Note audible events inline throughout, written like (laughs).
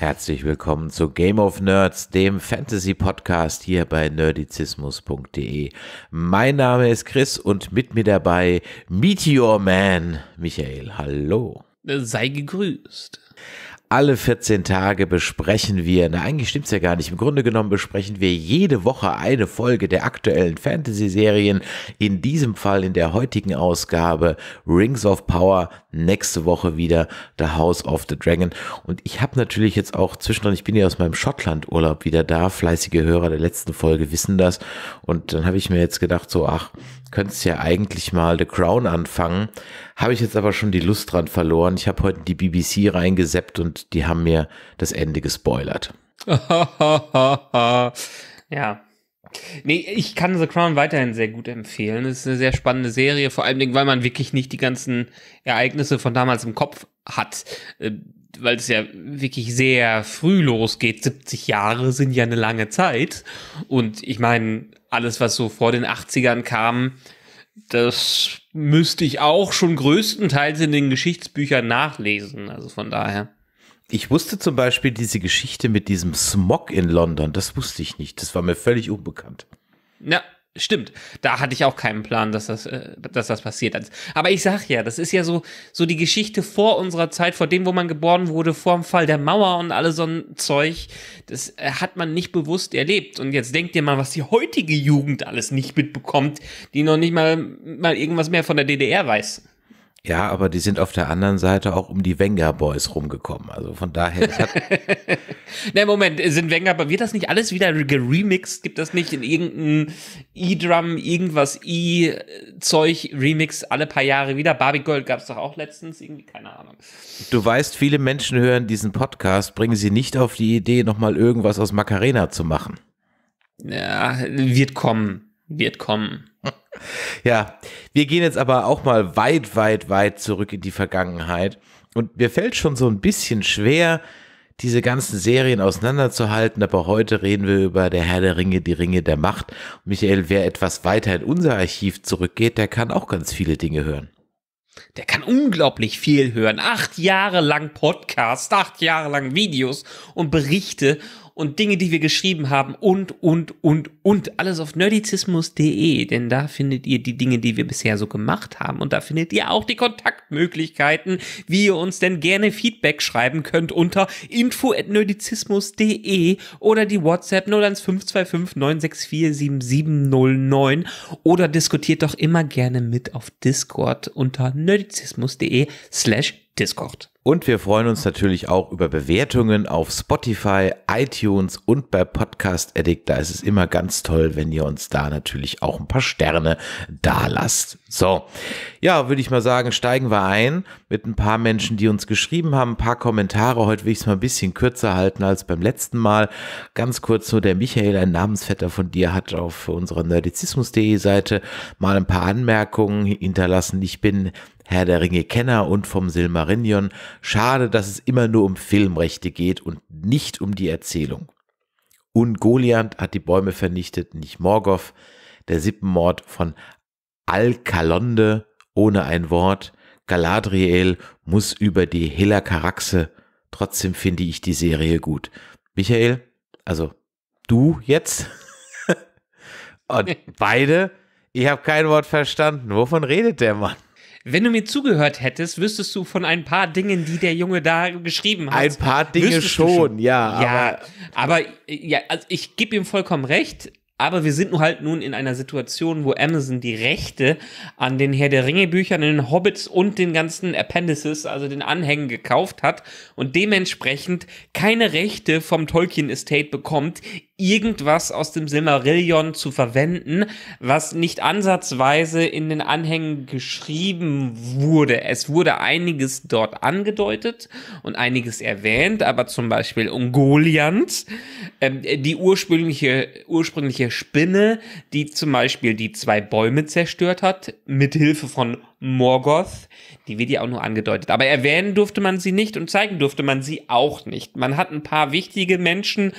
Herzlich willkommen zu Game of Nerds, dem Fantasy-Podcast hier bei nerdizismus.de. Mein Name ist Chris und mit mir dabei Meteor Man Michael. Hallo. Sei gegrüßt alle 14 Tage besprechen wir, na eigentlich stimmt's ja gar nicht, im Grunde genommen besprechen wir jede Woche eine Folge der aktuellen Fantasy-Serien, in diesem Fall in der heutigen Ausgabe Rings of Power, nächste Woche wieder The House of the Dragon und ich habe natürlich jetzt auch zwischendrin, ich bin ja aus meinem Schottland-Urlaub wieder da, fleißige Hörer der letzten Folge wissen das und dann habe ich mir jetzt gedacht so, ach, könntest ja eigentlich mal The Crown anfangen, habe ich jetzt aber schon die Lust dran verloren. Ich habe heute die BBC reingeseppt und die haben mir das Ende gespoilert. (laughs) ja. Nee, ich kann The Crown weiterhin sehr gut empfehlen. Es ist eine sehr spannende Serie, vor allem, weil man wirklich nicht die ganzen Ereignisse von damals im Kopf hat. Äh, weil es ja wirklich sehr früh losgeht. 70 Jahre sind ja eine lange Zeit. Und ich meine, alles, was so vor den 80ern kam, das müsste ich auch schon größtenteils in den Geschichtsbüchern nachlesen. Also von daher. Ich wusste zum Beispiel diese Geschichte mit diesem Smog in London, das wusste ich nicht. Das war mir völlig unbekannt. Ja, Stimmt, da hatte ich auch keinen Plan, dass das, äh, dass das passiert Aber ich sag ja, das ist ja so, so die Geschichte vor unserer Zeit, vor dem, wo man geboren wurde, vor dem Fall der Mauer und alles so ein Zeug. Das äh, hat man nicht bewusst erlebt. Und jetzt denkt ihr mal, was die heutige Jugend alles nicht mitbekommt, die noch nicht mal, mal irgendwas mehr von der DDR weiß. Ja, aber die sind auf der anderen Seite auch um die Wenger Boys rumgekommen. Also von daher. (laughs) Na, Moment, sind Wenger, aber wird das nicht alles wieder geremixed? Gibt das nicht in irgendeinem E-Drum, irgendwas E-Zeug-Remix alle paar Jahre wieder? Barbie Gold gab es doch auch letztens, irgendwie, keine Ahnung. Du weißt, viele Menschen hören diesen Podcast, bringen sie nicht auf die Idee, nochmal irgendwas aus Macarena zu machen. Ja, wird kommen. Wird kommen. (laughs) Ja, wir gehen jetzt aber auch mal weit, weit, weit zurück in die Vergangenheit. Und mir fällt schon so ein bisschen schwer, diese ganzen Serien auseinanderzuhalten, aber heute reden wir über Der Herr der Ringe, die Ringe der Macht. Und Michael, wer etwas weiter in unser Archiv zurückgeht, der kann auch ganz viele Dinge hören. Der kann unglaublich viel hören. Acht Jahre lang Podcasts, acht Jahre lang Videos und Berichte und Dinge, die wir geschrieben haben und, und, und, und. Alles auf nerdizismus.de, denn da findet ihr die Dinge, die wir bisher so gemacht haben und da findet ihr auch die Kontaktmöglichkeiten, wie ihr uns denn gerne Feedback schreiben könnt unter info.nerdizismus.de oder die WhatsApp 01525 964 7709 oder diskutiert doch immer gerne mit auf Discord unter nerdizismus.de slash Discord. Und wir freuen uns natürlich auch über Bewertungen auf Spotify, iTunes und bei Podcast Addict. Da ist es immer ganz toll, wenn ihr uns da natürlich auch ein paar Sterne da lasst. So, ja, würde ich mal sagen, steigen wir ein mit ein paar Menschen, die uns geschrieben haben, ein paar Kommentare. Heute will ich es mal ein bisschen kürzer halten als beim letzten Mal. Ganz kurz nur der Michael, ein Namensvetter von dir, hat auf unserer nerdizismus.de Seite mal ein paar Anmerkungen hinterlassen. Ich bin Herr der Ringe-Kenner und vom Silmarillion. Schade, dass es immer nur um Filmrechte geht und nicht um die Erzählung. Und Goliath hat die Bäume vernichtet, nicht Morgoth. Der Sippenmord von Alkalonde ohne ein Wort. Galadriel muss über die Helakaraxe. Trotzdem finde ich die Serie gut. Michael, also du jetzt (laughs) und (laughs) beide, ich habe kein Wort verstanden. Wovon redet der Mann? Wenn du mir zugehört hättest, wüsstest du von ein paar Dingen, die der Junge da geschrieben hat. Ein paar Dinge schon, schon, ja. Ja, aber, aber ja, also ich gebe ihm vollkommen recht. Aber wir sind nun halt nun in einer Situation, wo Amazon die Rechte an den Herr der Ringe Büchern, den Hobbits und den ganzen Appendices, also den Anhängen gekauft hat und dementsprechend keine Rechte vom Tolkien Estate bekommt, irgendwas aus dem Silmarillion zu verwenden, was nicht ansatzweise in den Anhängen geschrieben wurde. Es wurde einiges dort angedeutet und einiges erwähnt, aber zum Beispiel Ungoliant, ähm, die ursprüngliche, ursprüngliche Spinne, die zum Beispiel die zwei Bäume zerstört hat, mit Hilfe von Morgoth. Die wird ja auch nur angedeutet. Aber erwähnen durfte man sie nicht und zeigen durfte man sie auch nicht. Man hat ein paar wichtige Menschen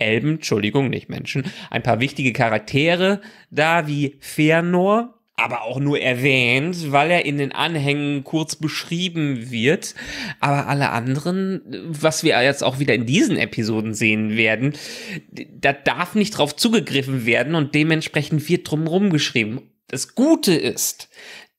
Elben, Entschuldigung, nicht Menschen, ein paar wichtige Charaktere da, wie Fëanor, aber auch nur erwähnt, weil er in den Anhängen kurz beschrieben wird. Aber alle anderen, was wir jetzt auch wieder in diesen Episoden sehen werden, da darf nicht drauf zugegriffen werden und dementsprechend wird drumherum geschrieben. Das Gute ist,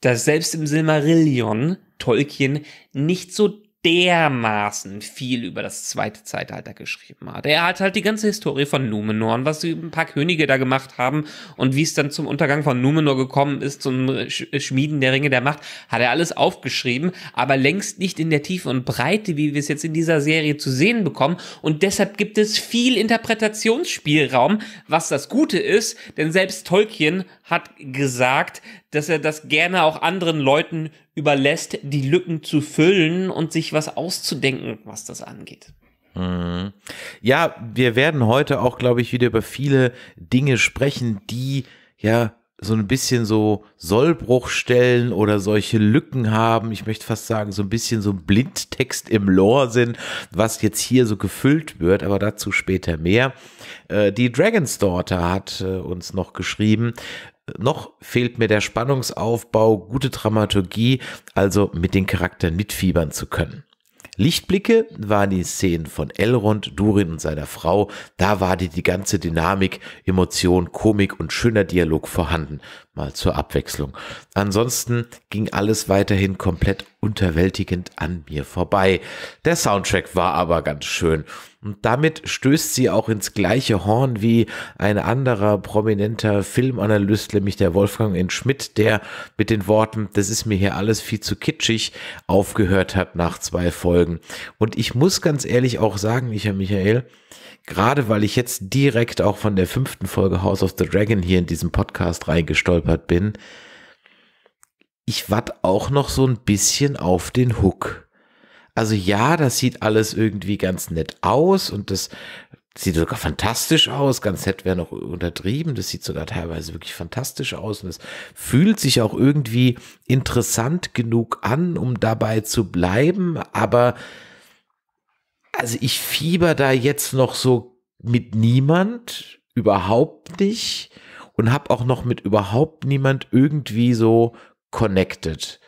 dass selbst im Silmarillion Tolkien nicht so dermaßen viel über das zweite Zeitalter geschrieben hat. Er hat halt die ganze Historie von Numenor und was ein paar Könige da gemacht haben und wie es dann zum Untergang von Numenor gekommen ist, zum Schmieden der Ringe der Macht, hat er alles aufgeschrieben, aber längst nicht in der Tiefe und Breite, wie wir es jetzt in dieser Serie zu sehen bekommen. Und deshalb gibt es viel Interpretationsspielraum, was das Gute ist, denn selbst Tolkien hat gesagt, dass er das gerne auch anderen Leuten überlässt, die Lücken zu füllen und sich was auszudenken, was das angeht. Mhm. Ja, wir werden heute auch, glaube ich, wieder über viele Dinge sprechen, die ja so ein bisschen so Sollbruchstellen oder solche Lücken haben. Ich möchte fast sagen, so ein bisschen so ein Blindtext im Lore sind, was jetzt hier so gefüllt wird, aber dazu später mehr. Äh, die Dragon's Daughter hat äh, uns noch geschrieben, noch fehlt mir der Spannungsaufbau, gute Dramaturgie, also mit den Charakteren mitfiebern zu können. Lichtblicke waren die Szenen von Elrond, Durin und seiner Frau. Da war die, die ganze Dynamik, Emotion, Komik und schöner Dialog vorhanden. Mal zur Abwechslung. Ansonsten ging alles weiterhin komplett unterwältigend an mir vorbei. Der Soundtrack war aber ganz schön und damit stößt sie auch ins gleiche Horn wie ein anderer prominenter Filmanalyst, nämlich der Wolfgang N. Schmidt, der mit den Worten, das ist mir hier alles viel zu kitschig, aufgehört hat nach zwei Folgen. Und ich muss ganz ehrlich auch sagen, ich, Michael, gerade weil ich jetzt direkt auch von der fünften Folge House of the Dragon hier in diesem Podcast reingestolpert bin, ich warte auch noch so ein bisschen auf den Hook. Also ja, das sieht alles irgendwie ganz nett aus und das sieht sogar fantastisch aus. Ganz nett wäre noch untertrieben. Das sieht sogar teilweise wirklich fantastisch aus und es fühlt sich auch irgendwie interessant genug an, um dabei zu bleiben. Aber also ich fieber da jetzt noch so mit niemand, überhaupt nicht und habe auch noch mit überhaupt niemand irgendwie so connected.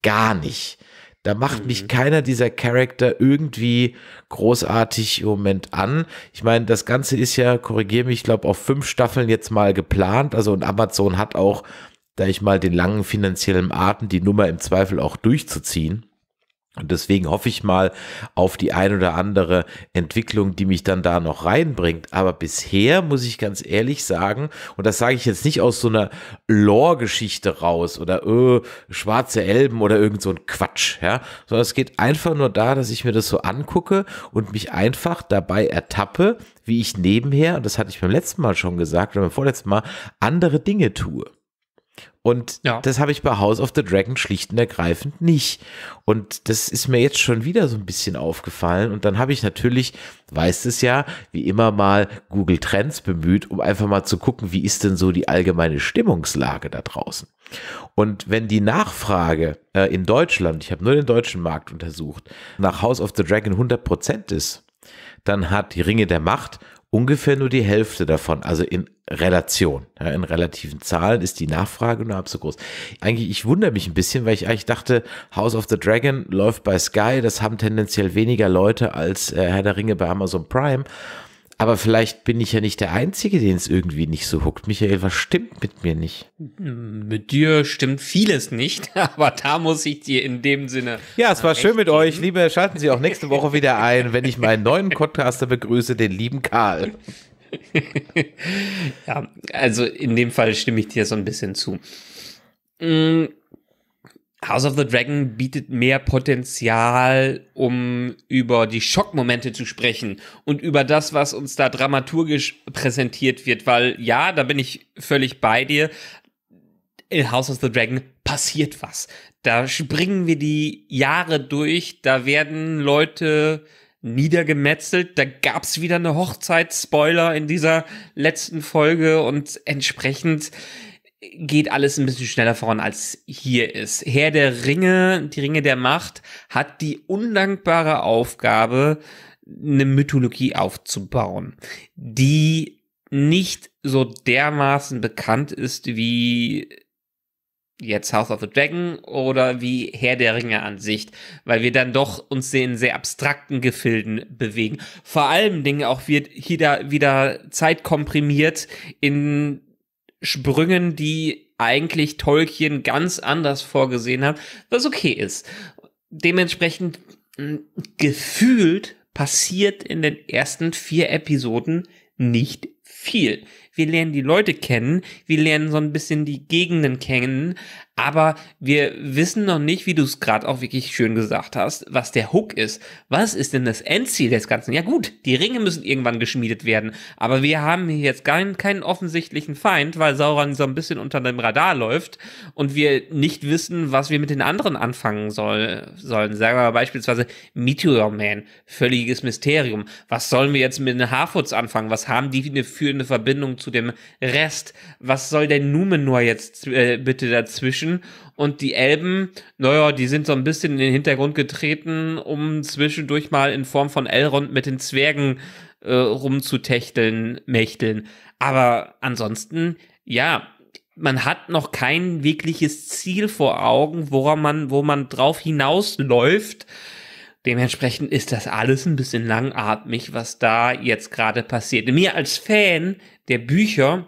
Gar nicht. Da macht mhm. mich keiner dieser Charakter irgendwie großartig im Moment an. Ich meine, das Ganze ist ja, korrigiere mich, ich glaube, auf fünf Staffeln jetzt mal geplant. Also und Amazon hat auch, da ich mal den langen finanziellen Arten, die Nummer im Zweifel auch durchzuziehen. Und deswegen hoffe ich mal auf die ein oder andere Entwicklung, die mich dann da noch reinbringt. Aber bisher muss ich ganz ehrlich sagen, und das sage ich jetzt nicht aus so einer Lore-Geschichte raus oder öh, schwarze Elben oder irgend so ein Quatsch, ja, sondern es geht einfach nur da, dass ich mir das so angucke und mich einfach dabei ertappe, wie ich nebenher, und das hatte ich beim letzten Mal schon gesagt oder beim vorletzten Mal, andere Dinge tue. Und ja. das habe ich bei House of the Dragon schlicht und ergreifend nicht. Und das ist mir jetzt schon wieder so ein bisschen aufgefallen. Und dann habe ich natürlich, weißt es ja, wie immer mal Google Trends bemüht, um einfach mal zu gucken, wie ist denn so die allgemeine Stimmungslage da draußen. Und wenn die Nachfrage äh, in Deutschland, ich habe nur den deutschen Markt untersucht, nach House of the Dragon 100% ist, dann hat die Ringe der Macht ungefähr nur die Hälfte davon, also in Relation, ja, in relativen Zahlen ist die Nachfrage nur halb so groß. Eigentlich, ich wundere mich ein bisschen, weil ich eigentlich dachte, House of the Dragon läuft bei Sky, das haben tendenziell weniger Leute als äh, Herr der Ringe bei Amazon Prime. Aber vielleicht bin ich ja nicht der Einzige, den es irgendwie nicht so huckt. Michael, was stimmt mit mir nicht? Mit dir stimmt vieles nicht, (laughs) aber da muss ich dir in dem Sinne. Ja, es war schön mit geben. euch. Liebe, schalten Sie auch nächste Woche wieder (laughs) ein, wenn ich meinen neuen Podcaster begrüße, den lieben Karl. (laughs) ja, also in dem Fall stimme ich dir so ein bisschen zu. Mhm House of the Dragon bietet mehr Potenzial, um über die Schockmomente zu sprechen und über das, was uns da dramaturgisch präsentiert wird, weil ja, da bin ich völlig bei dir. In House of the Dragon passiert was. Da springen wir die Jahre durch, da werden Leute niedergemetzelt, da gab's wieder eine Hochzeit, Spoiler in dieser letzten Folge und entsprechend geht alles ein bisschen schneller voran, als hier ist. Herr der Ringe, die Ringe der Macht, hat die undankbare Aufgabe, eine Mythologie aufzubauen, die nicht so dermaßen bekannt ist wie jetzt House of the Dragon oder wie Herr der Ringe an sich, weil wir dann doch uns in sehr abstrakten Gefilden bewegen. Vor allem Dingen auch wird hier da wieder zeitkomprimiert in Sprüngen, die eigentlich Tolkien ganz anders vorgesehen hat, was okay ist. Dementsprechend hm, gefühlt passiert in den ersten vier Episoden nicht viel. Wir lernen die Leute kennen, wir lernen so ein bisschen die Gegenden kennen, aber wir wissen noch nicht, wie du es gerade auch wirklich schön gesagt hast, was der Hook ist. Was ist denn das Endziel des Ganzen? Ja gut, die Ringe müssen irgendwann geschmiedet werden, aber wir haben hier jetzt keinen, keinen offensichtlichen Feind, weil Sauron so ein bisschen unter dem Radar läuft und wir nicht wissen, was wir mit den anderen anfangen soll, sollen. Sagen wir mal beispielsweise Meteor Man, völliges Mysterium. Was sollen wir jetzt mit den Harfoots anfangen? Was haben die für eine Verbindung zu dem Rest? Was soll der Numenor jetzt äh, bitte dazwischen? Menschen und die Elben, naja, die sind so ein bisschen in den Hintergrund getreten, um zwischendurch mal in Form von Elrond mit den Zwergen äh, rumzutechteln, mächteln. Aber ansonsten, ja, man hat noch kein wirkliches Ziel vor Augen, woran man, wo man drauf hinausläuft. Dementsprechend ist das alles ein bisschen langatmig, was da jetzt gerade passiert. Mir als Fan der Bücher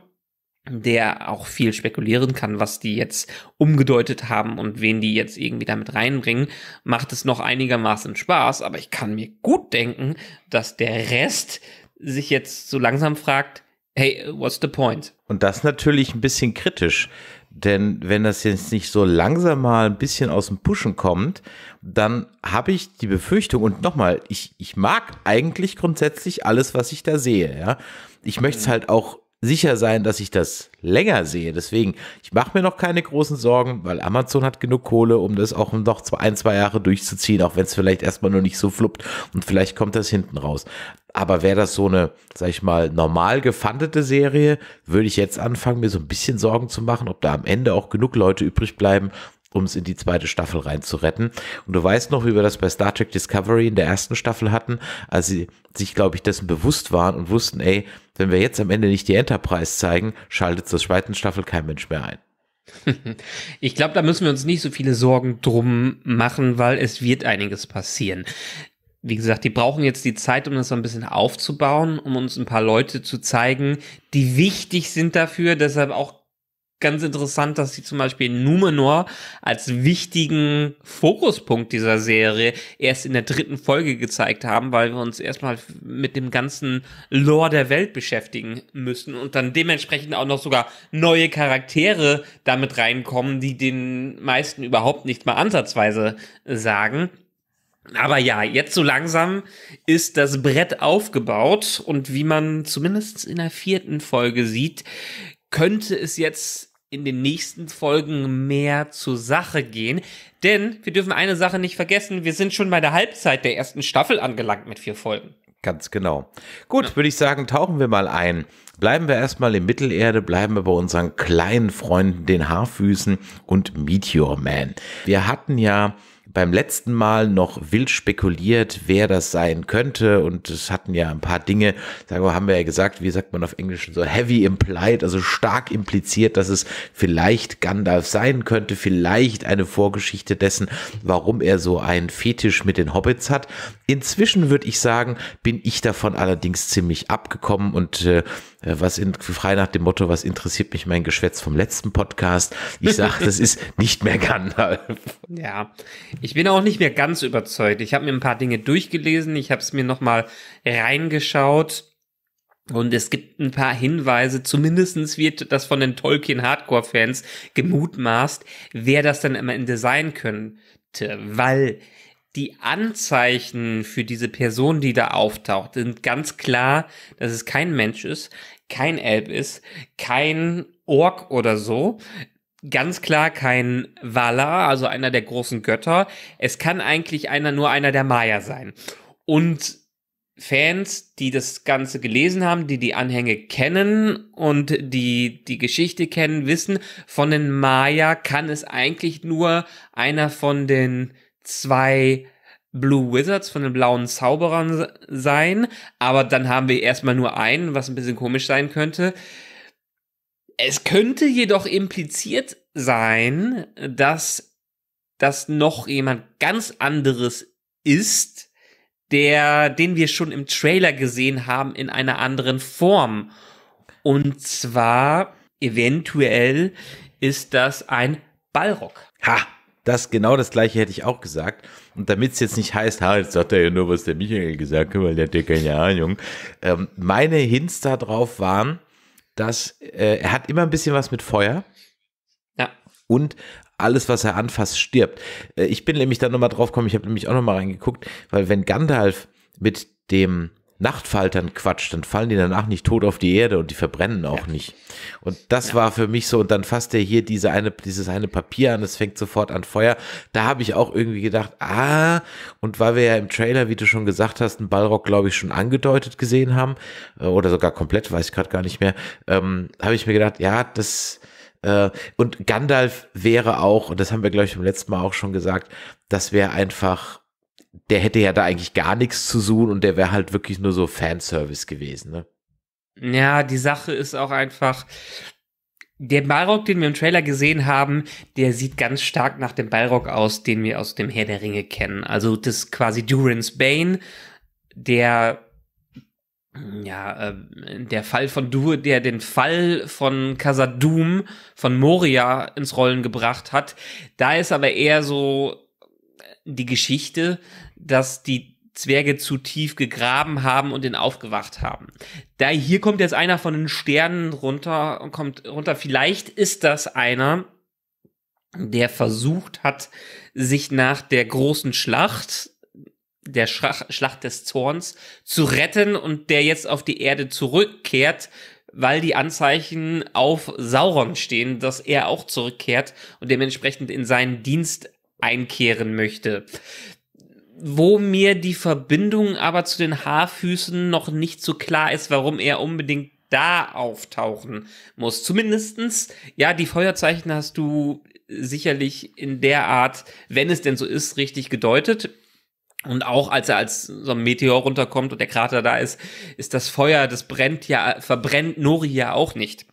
der auch viel spekulieren kann, was die jetzt umgedeutet haben und wen die jetzt irgendwie damit reinbringen, macht es noch einigermaßen Spaß. Aber ich kann mir gut denken, dass der Rest sich jetzt so langsam fragt, hey, what's the point? Und das natürlich ein bisschen kritisch. Denn wenn das jetzt nicht so langsam mal ein bisschen aus dem Pushen kommt, dann habe ich die Befürchtung, und nochmal, ich, ich mag eigentlich grundsätzlich alles, was ich da sehe. Ja? Ich möchte es mhm. halt auch sicher sein, dass ich das länger sehe. Deswegen, ich mache mir noch keine großen Sorgen, weil Amazon hat genug Kohle, um das auch noch zwei, ein, zwei Jahre durchzuziehen, auch wenn es vielleicht erstmal nur nicht so fluppt und vielleicht kommt das hinten raus. Aber wäre das so eine, sag ich mal, normal gefandete Serie, würde ich jetzt anfangen, mir so ein bisschen Sorgen zu machen, ob da am Ende auch genug Leute übrig bleiben, um es in die zweite Staffel reinzuretten. Und du weißt noch, wie wir das bei Star Trek Discovery in der ersten Staffel hatten, als sie sich, glaube ich, dessen bewusst waren und wussten, ey, wenn wir jetzt am Ende nicht die Enterprise zeigen, schaltet zur zweiten Staffel kein Mensch mehr ein. (laughs) Ich glaube, da müssen wir uns nicht so viele Sorgen drum machen, weil es wird einiges passieren. Wie gesagt, die brauchen jetzt die Zeit, um das so ein bisschen aufzubauen, um uns ein paar Leute zu zeigen, die wichtig sind dafür, deshalb auch ganz interessant, dass sie zum Beispiel Numenor als wichtigen Fokuspunkt dieser Serie erst in der dritten Folge gezeigt haben, weil wir uns erstmal mit dem ganzen Lore der Welt beschäftigen müssen und dann dementsprechend auch noch sogar neue Charaktere damit reinkommen, die den meisten überhaupt nicht mal ansatzweise sagen. Aber ja, jetzt so langsam ist das Brett aufgebaut und wie man zumindest in der vierten Folge sieht, könnte es jetzt in den nächsten Folgen mehr zur Sache gehen. Denn wir dürfen eine Sache nicht vergessen, wir sind schon bei der Halbzeit der ersten Staffel angelangt mit vier Folgen. Ganz genau. Gut, ja. würde ich sagen, tauchen wir mal ein. Bleiben wir erstmal in Mittelerde, bleiben wir bei unseren kleinen Freunden, den Haarfüßen und Meteor Man. Wir hatten ja beim letzten Mal noch wild spekuliert, wer das sein könnte. Und es hatten ja ein paar Dinge, sagen wir, haben wir ja gesagt, wie sagt man auf Englisch, so heavy implied, also stark impliziert, dass es vielleicht Gandalf sein könnte, vielleicht eine Vorgeschichte dessen, warum er so einen Fetisch mit den Hobbits hat. Inzwischen würde ich sagen, bin ich davon allerdings ziemlich abgekommen und äh, äh, was in, frei nach dem Motto, was interessiert mich mein Geschwätz vom letzten Podcast? Ich sage, (laughs) das ist nicht mehr Gandalf. Ja, ich bin auch nicht mehr ganz überzeugt. Ich habe mir ein paar Dinge durchgelesen, ich habe es mir nochmal reingeschaut. Und es gibt ein paar Hinweise, zumindestens wird das von den Tolkien-Hardcore-Fans gemutmaßt, wer das dann am Ende sein könnte, weil die Anzeichen für diese Person, die da auftaucht, sind ganz klar, dass es kein Mensch ist, kein Elb ist, kein Ork oder so. Ganz klar kein Valar, also einer der großen Götter. Es kann eigentlich einer nur einer der Maya sein. Und Fans, die das Ganze gelesen haben, die die Anhänge kennen und die die Geschichte kennen, wissen, von den Maya kann es eigentlich nur einer von den zwei Blue Wizards von den blauen Zauberern sein, aber dann haben wir erstmal nur einen, was ein bisschen komisch sein könnte. Es könnte jedoch impliziert sein, dass das noch jemand ganz anderes ist, der, den wir schon im Trailer gesehen haben in einer anderen Form. Und zwar eventuell ist das ein Ballrock. Ha! das genau das gleiche hätte ich auch gesagt. Und damit es jetzt nicht heißt, ha, jetzt sagt er ja nur, was der Michael gesagt hat, weil der hat ja keine Ahnung. Ähm, meine Hints darauf waren, dass äh, er hat immer ein bisschen was mit Feuer. Ja. Und alles, was er anfasst, stirbt. Äh, ich bin nämlich da nochmal drauf gekommen, ich habe nämlich auch nochmal reingeguckt, weil wenn Gandalf mit dem Nachtfaltern quatscht, dann fallen die danach nicht tot auf die Erde und die verbrennen auch ja. nicht. Und das ja. war für mich so, und dann fasst er hier diese eine, dieses eine Papier an, es fängt sofort an Feuer. Da habe ich auch irgendwie gedacht, ah, und weil wir ja im Trailer, wie du schon gesagt hast, einen Ballrock, glaube ich, schon angedeutet gesehen haben, äh, oder sogar komplett, weiß ich gerade gar nicht mehr, ähm, habe ich mir gedacht, ja, das, äh, und Gandalf wäre auch, und das haben wir, glaube ich, beim letzten Mal auch schon gesagt, das wäre einfach der hätte ja da eigentlich gar nichts zu suchen und der wäre halt wirklich nur so Fanservice gewesen, ne? Ja, die Sache ist auch einfach, der Balrog, den wir im Trailer gesehen haben, der sieht ganz stark nach dem Balrog aus, den wir aus dem Herr der Ringe kennen. Also das ist quasi Durins Bane, der ja, äh, der Fall von Dur, der den Fall von Casadum von Moria ins Rollen gebracht hat. Da ist aber eher so die Geschichte, dass die Zwerge zu tief gegraben haben und ihn aufgewacht haben. Da hier kommt jetzt einer von den Sternen runter und kommt runter. Vielleicht ist das einer, der versucht hat, sich nach der großen Schlacht, der Schlacht, Schlacht des Zorns, zu retten und der jetzt auf die Erde zurückkehrt, weil die Anzeichen auf Sauron stehen, dass er auch zurückkehrt und dementsprechend in seinen Dienst einkehren möchte wo mir die Verbindung aber zu den Haarfüßen noch nicht so klar ist, warum er unbedingt da auftauchen muss. Zumindestens, ja, die Feuerzeichen hast du sicherlich in der Art, wenn es denn so ist, richtig gedeutet. Und auch als er als so ein Meteor runterkommt und der Krater da ist, ist das Feuer, das brennt ja, verbrennt Nori ja auch nicht.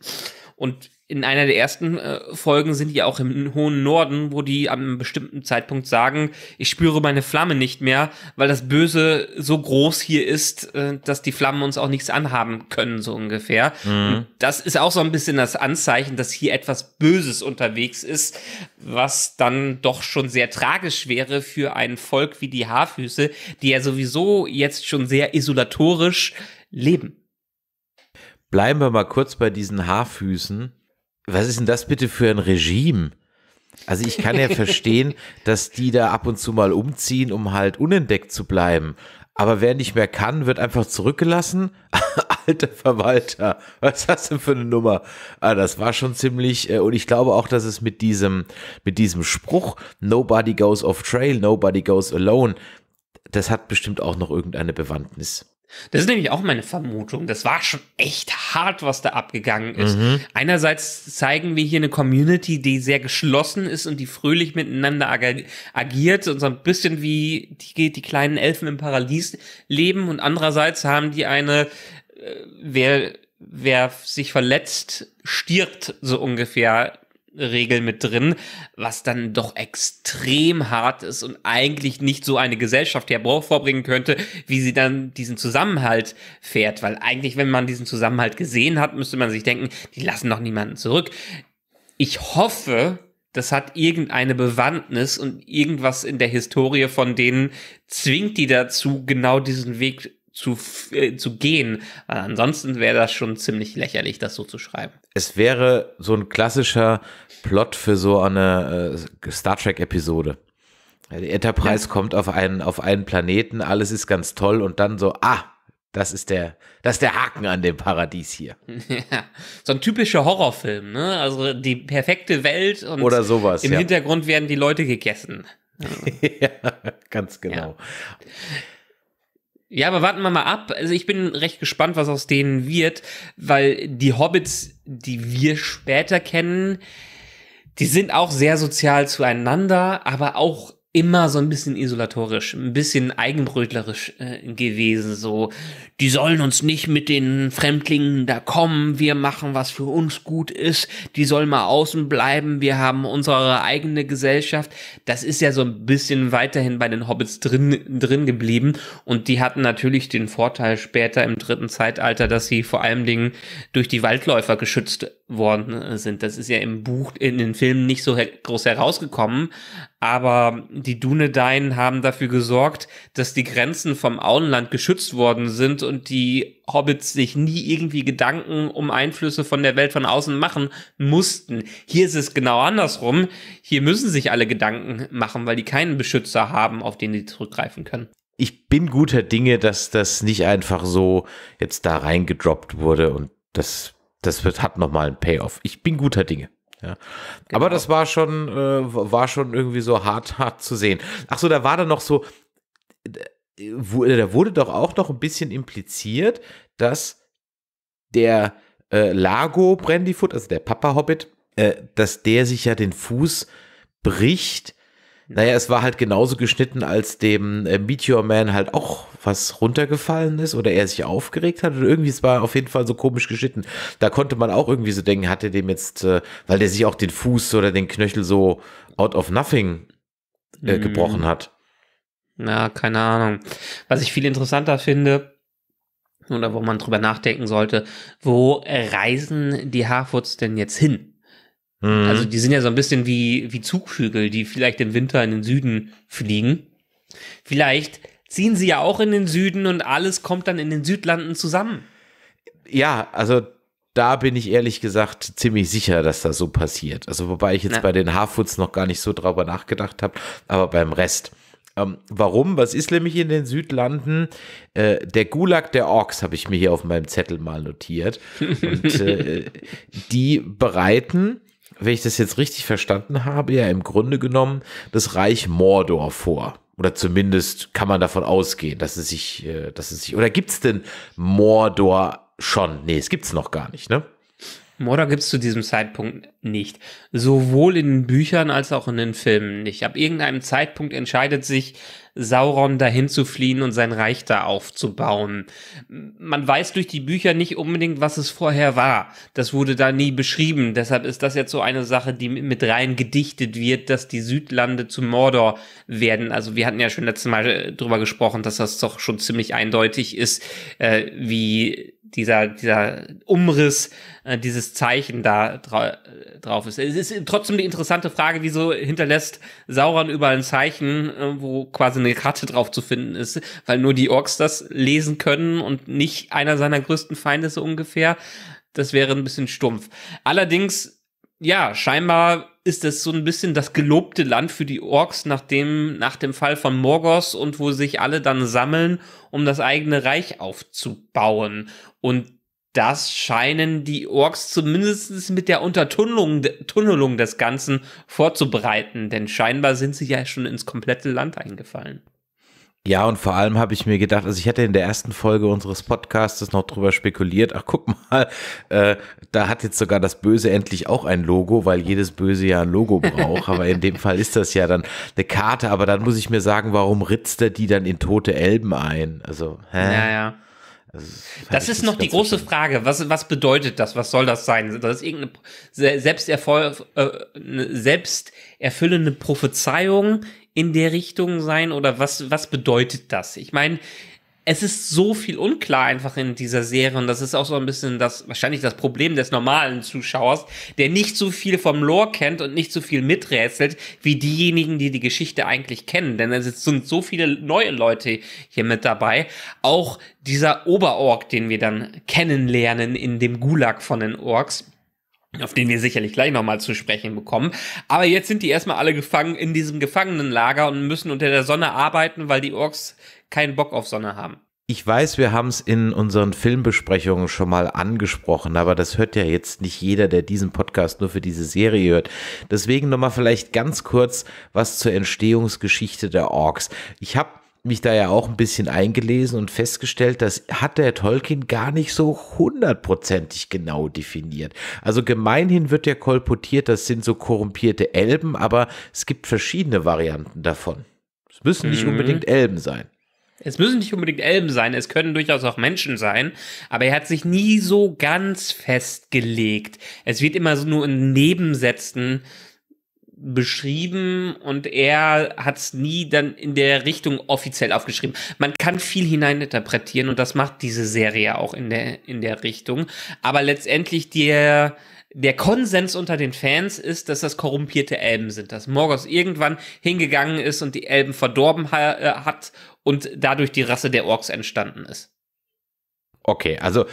Und in einer der ersten äh, Folgen sind die auch im hohen Norden, wo die an einem bestimmten Zeitpunkt sagen, ich spüre meine Flamme nicht mehr, weil das Böse so groß hier ist, äh, dass die Flammen uns auch nichts anhaben können, so ungefähr. Mhm. Das ist auch so ein bisschen das Anzeichen, dass hier etwas Böses unterwegs ist, was dann doch schon sehr tragisch wäre für ein Volk wie die Haarfüße, die ja sowieso jetzt schon sehr isolatorisch leben. Bleiben wir mal kurz bei diesen Haarfüßen was ist denn das bitte für ein Regime? Also ich kann ja (laughs) verstehen, dass die da ab und zu mal umziehen, um halt unentdeckt zu bleiben. Aber wer nicht mehr kann, wird einfach zurückgelassen. (laughs) Alter Verwalter, was hast du denn für eine Nummer? Ah, das war schon ziemlich, äh, und ich glaube auch, dass es mit diesem, mit diesem Spruch, nobody goes off trail, nobody goes alone, das hat bestimmt auch noch irgendeine Bewandtnis. Das ist nämlich auch meine Vermutung. Das war schon echt hart, was da abgegangen ist. Mhm. Einerseits zeigen wir hier eine Community, die sehr geschlossen ist und die fröhlich miteinander ag agiert und so ein bisschen wie die, die kleinen Elfen im Paradies leben. Und andererseits haben die eine, äh, wer, wer sich verletzt, stirbt so ungefähr Regel mit drin, was dann doch extrem hart ist und eigentlich nicht so eine Gesellschaft hervorbringen könnte, wie sie dann diesen Zusammenhalt fährt. Weil eigentlich, wenn man diesen Zusammenhalt gesehen hat, müsste man sich denken, die lassen doch niemanden zurück. Ich hoffe, das hat irgendeine Bewandtnis und irgendwas in der Historie von denen zwingt die dazu, genau diesen Weg zu, äh, zu gehen. Weil ansonsten wäre das schon ziemlich lächerlich, das so zu schreiben es wäre so ein klassischer Plot für so eine äh, Star Trek-Episode. Die Enterprise ja. kommt auf einen, auf einen Planeten, alles ist ganz toll und dann so, ah, das ist der, das ist der Haken an dem Paradies hier. (laughs) Ja, so ein typischer Horrorfilm, ne? Also die perfekte Welt und Oder sowas, im ja. Hintergrund werden die Leute gegessen. (laughs) ja, ganz genau. Ja. Ja, aber warten wir mal ab. Also ich bin recht gespannt, was aus denen wird, weil die Hobbits, die wir später kennen, die sind auch sehr sozial zueinander, aber auch immer so ein bisschen isolatorisch, ein bisschen eigenbrötlerisch äh, gewesen. So, die sollen uns nicht mit den Fremdlingen da kommen, wir machen, was für uns gut ist, die sollen mal außen bleiben, wir haben unsere eigene Gesellschaft. Das ist ja so ein bisschen weiterhin bei den Hobbits drin, drin geblieben. Und die hatten natürlich den Vorteil später im dritten Zeitalter, dass sie vor allen Dingen durch die Waldläufer geschützt worden äh, sind. Das ist ja im Buch, in den Filmen nicht so groß herausgekommen, aber die Dunedain haben dafür gesorgt, dass die Grenzen vom Auenland geschützt worden sind und die Hobbits sich nie irgendwie Gedanken um Einflüsse von der Welt von außen machen mussten. Hier ist es genau andersrum. Hier müssen sich alle Gedanken machen, weil die keinen Beschützer haben, auf den sie zurückgreifen können. Ich bin guter Dinge, dass das nicht einfach so jetzt da reingedroppt wurde und das, das wird, hat nochmal einen Payoff. Ich bin guter Dinge. Ja. Genau. Aber das war schon, äh, war schon irgendwie so hart, hart zu sehen. Ach so, da war dann noch so, äh, äh, da wurde doch auch noch ein bisschen impliziert, dass der äh, Lago Brandyfoot, also der Papa Hobbit, äh, dass der sich ja den Fuß bricht, naja, es war halt genauso geschnitten, als dem äh, Meteor Man halt auch was runtergefallen ist oder er sich aufgeregt hat. Oder irgendwie, es war auf jeden Fall so komisch geschnitten. Da konnte man auch irgendwie so denken, hat er dem jetzt, äh, weil der sich auch den Fuß oder den Knöchel so out of nothing äh, mhm. gebrochen hat. Na, keine Ahnung. Was ich viel interessanter finde, oder wo man drüber nachdenken sollte, wo reisen die Harfoots denn jetzt hin? Mhm. Also die sind ja so ein bisschen wie, wie Zugvögel, die vielleicht im Winter in den Süden fliegen. Vielleicht ziehen sie ja auch in den Süden und alles kommt dann in den Südlanden zusammen. Ja, also da bin ich ehrlich gesagt ziemlich sicher, dass das so passiert. Also wobei ich jetzt Na. bei den Haarfoods noch gar nicht so drüber nachgedacht habe, aber beim Rest. Ähm, warum? Was ist nämlich in den Südlanden? Äh, der Gulag der Orks habe ich mir hier auf meinem Zettel mal notiert. Und (laughs) äh, die bereiten wenn ich das jetzt richtig verstanden habe, ja im Grunde genommen das Reich Mordor vor. Oder zumindest kann man davon ausgehen, dass es sich, äh, dass es sich. Oder gibt es denn Mordor schon? Nee, es gibt es noch gar nicht, ne? Mordor gibt es zu diesem Zeitpunkt nicht. Sowohl in den Büchern als auch in den Filmen nicht. Ab irgendeinem Zeitpunkt entscheidet sich Sauron dahin zu fliehen und sein Reich da aufzubauen. Man weiß durch die Bücher nicht unbedingt, was es vorher war. Das wurde da nie beschrieben. Deshalb ist das jetzt so eine Sache, die mit rein gedichtet wird, dass die Südlande zu Mordor werden. Also wir hatten ja schon letztes Mal äh, drüber gesprochen, dass das doch schon ziemlich eindeutig ist, äh, wie dieser, dieser Umriss, äh, dieses Zeichen da dra äh, drauf ist. Es ist trotzdem die interessante Frage, wieso hinterlässt Sauron überall ein Zeichen, äh, wo quasi eine Karte drauf zu finden ist, weil nur die Orks das lesen können und nicht einer seiner größten Feinde so ungefähr. Das wäre ein bisschen stumpf. Allerdings ja, scheinbar ist es so ein bisschen das gelobte Land für die Orks nach dem, nach dem Fall von Morgos und wo sich alle dann sammeln, um das eigene Reich aufzubauen. Und das scheinen die Orks zumindest mit der Untertunnelung Tunnelung des Ganzen vorzubereiten, denn scheinbar sind sie ja schon ins komplette Land eingefallen. Ja, und vor allem habe ich mir gedacht, also ich hatte in der ersten Folge unseres Podcasts noch drüber spekuliert, ach guck mal, äh, da hat jetzt sogar das Böse endlich auch ein Logo, weil jedes Böse ja ein Logo braucht, aber in dem Fall ist das ja dann eine Karte, aber dann muss ich mir sagen, warum ritzt er die dann in tote Elben ein? Also, hä? Ja, ja. Also, das ist noch die große verstanden. Frage. Was, was bedeutet das? Was soll das sein? Das ist irgendeine äh, selbsterfüllende Prophezeiung in der Richtung sein oder was, was bedeutet das? Ich meine, es ist so viel unklar einfach in dieser Serie und das ist auch so ein bisschen das wahrscheinlich das Problem des normalen Zuschauers, der nicht so viel vom Lore kennt und nicht so viel miträtselt wie diejenigen, die die Geschichte eigentlich kennen, denn es sind so viele neue Leute hier mit dabei. Auch dieser Oberorg, den wir dann kennenlernen in dem Gulag von den Orks, auf den wir sicherlich gleich nochmal zu sprechen bekommen. Aber jetzt sind die erstmal alle gefangen in diesem Gefangenenlager und müssen unter der Sonne arbeiten, weil die Orks keinen Bock auf Sonne haben. Ich weiß, wir haben es in unseren Filmbesprechungen schon mal angesprochen, aber das hört ja jetzt nicht jeder, der diesen Podcast nur für diese Serie hört. Deswegen nochmal vielleicht ganz kurz was zur Entstehungsgeschichte der Orks. Ich habe mich da ja auch ein bisschen eingelesen und festgestellt, das hat der Tolkien gar nicht so hundertprozentig genau definiert. Also gemeinhin wird ja kolportiert, das sind so korrumpierte Elben, aber es gibt verschiedene Varianten davon. Es müssen nicht mhm. unbedingt Elben sein. Es müssen nicht unbedingt Elben sein, es können durchaus auch Menschen sein, aber er hat sich nie so ganz festgelegt. Es wird immer so nur in Nebensätzen beschrieben und er hat es nie dann in der Richtung offiziell aufgeschrieben. Man kann viel hineininterpretieren und das macht diese Serie auch in der, in der Richtung. Aber letztendlich der, der Konsens unter den Fans ist, dass das korrumpierte Elben sind, dass Morgoth irgendwann hingegangen ist und die Elben verdorben ha äh, hat und dadurch die Rasse der Orks entstanden ist. Okay, also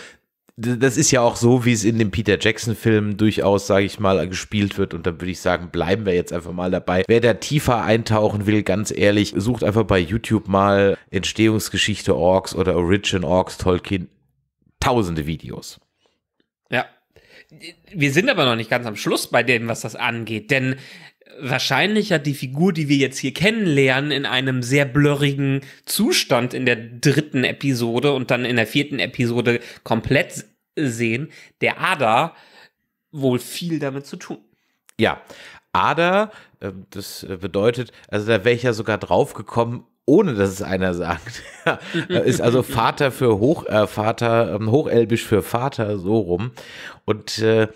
das ist ja auch so, wie es in dem Peter Jackson-Film durchaus, sage ich mal, gespielt wird. Und dann würde ich sagen, bleiben wir jetzt einfach mal dabei. Wer da tiefer eintauchen will, ganz ehrlich, sucht einfach bei YouTube mal Entstehungsgeschichte Orks oder Origin Orks Tolkien. Tausende Videos. Ja. Wir sind aber noch nicht ganz am Schluss bei dem, was das angeht, denn wahrscheinlich hat die Figur, die wir jetzt hier kennenlernen, in einem sehr blurrigen Zustand in der dritten Episode und dann in der vierten Episode komplett sehen, der Ada wohl viel damit zu tun. Ja, Ada, ähm, das äh, bedeutet, also da wäre ich ja sogar drauf gekommen, ohne dass es einer sagt. (laughs) (laughs) Äh, ist also Vater für Hoch, äh, Vater, ähm, Hochelbisch für Vater, so rum. Und äh,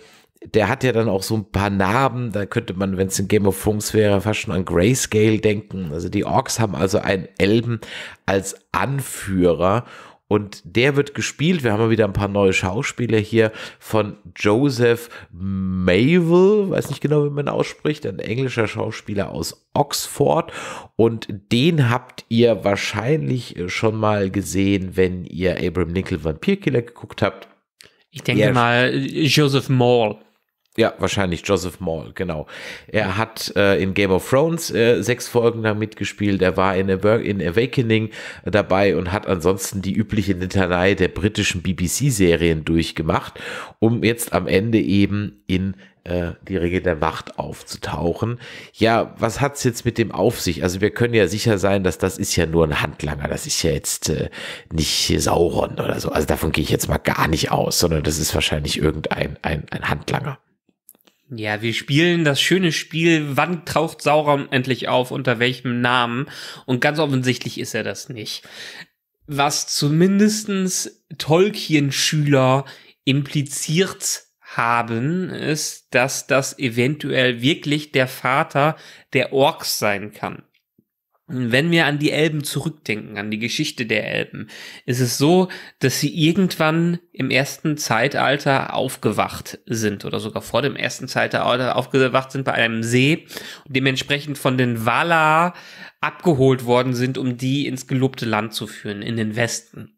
der hat ja dann auch so ein paar Narben, da könnte man, wenn es in Game of Thrones wäre, fast schon an Grayscale denken. Also die Orks haben also einen Elben als Anführer und der wird gespielt, wir haben ja wieder ein paar neue Schauspieler hier, von Joseph Mavel, weiß nicht genau, wie man ausspricht, ein englischer Schauspieler aus Oxford. Und den habt ihr wahrscheinlich äh, schon mal gesehen, wenn ihr Abraham Lincoln Vampirkiller geguckt habt. Ich denke ja. mal, äh, Joseph Maul. Ja, wahrscheinlich Joseph Maul, genau. Er hat äh, in Game of Thrones äh, sechs Folgen da mitgespielt. Er war in, Aver in Awakening äh, dabei und hat ansonsten die übliche Nitanei der britischen BBC-Serien durchgemacht, um jetzt am Ende eben in äh, die Regel der Macht aufzutauchen. Ja, was hat's jetzt mit dem auf sich? Also wir können ja sicher sein, dass das ist ja nur ein Handlanger. Das ist ja jetzt äh, nicht Sauron oder so. Also davon gehe ich jetzt mal gar nicht aus, sondern das ist wahrscheinlich irgendein ein, ein Handlanger. Ja, wir spielen das schöne Spiel, wann taucht Sauron endlich auf, unter welchem Namen? Und ganz offensichtlich ist er das nicht. Was zumindestens Tolkien-Schüler impliziert haben, ist, dass das eventuell wirklich der Vater der Orks sein kann. Wenn wir an die Elben zurückdenken, an die Geschichte der Elben, ist es so, dass sie irgendwann im ersten Zeitalter aufgewacht sind oder sogar vor dem ersten Zeitalter aufgewacht sind bei einem See und dementsprechend von den Valar abgeholt worden sind, um die ins gelobte Land zu führen, in den Westen.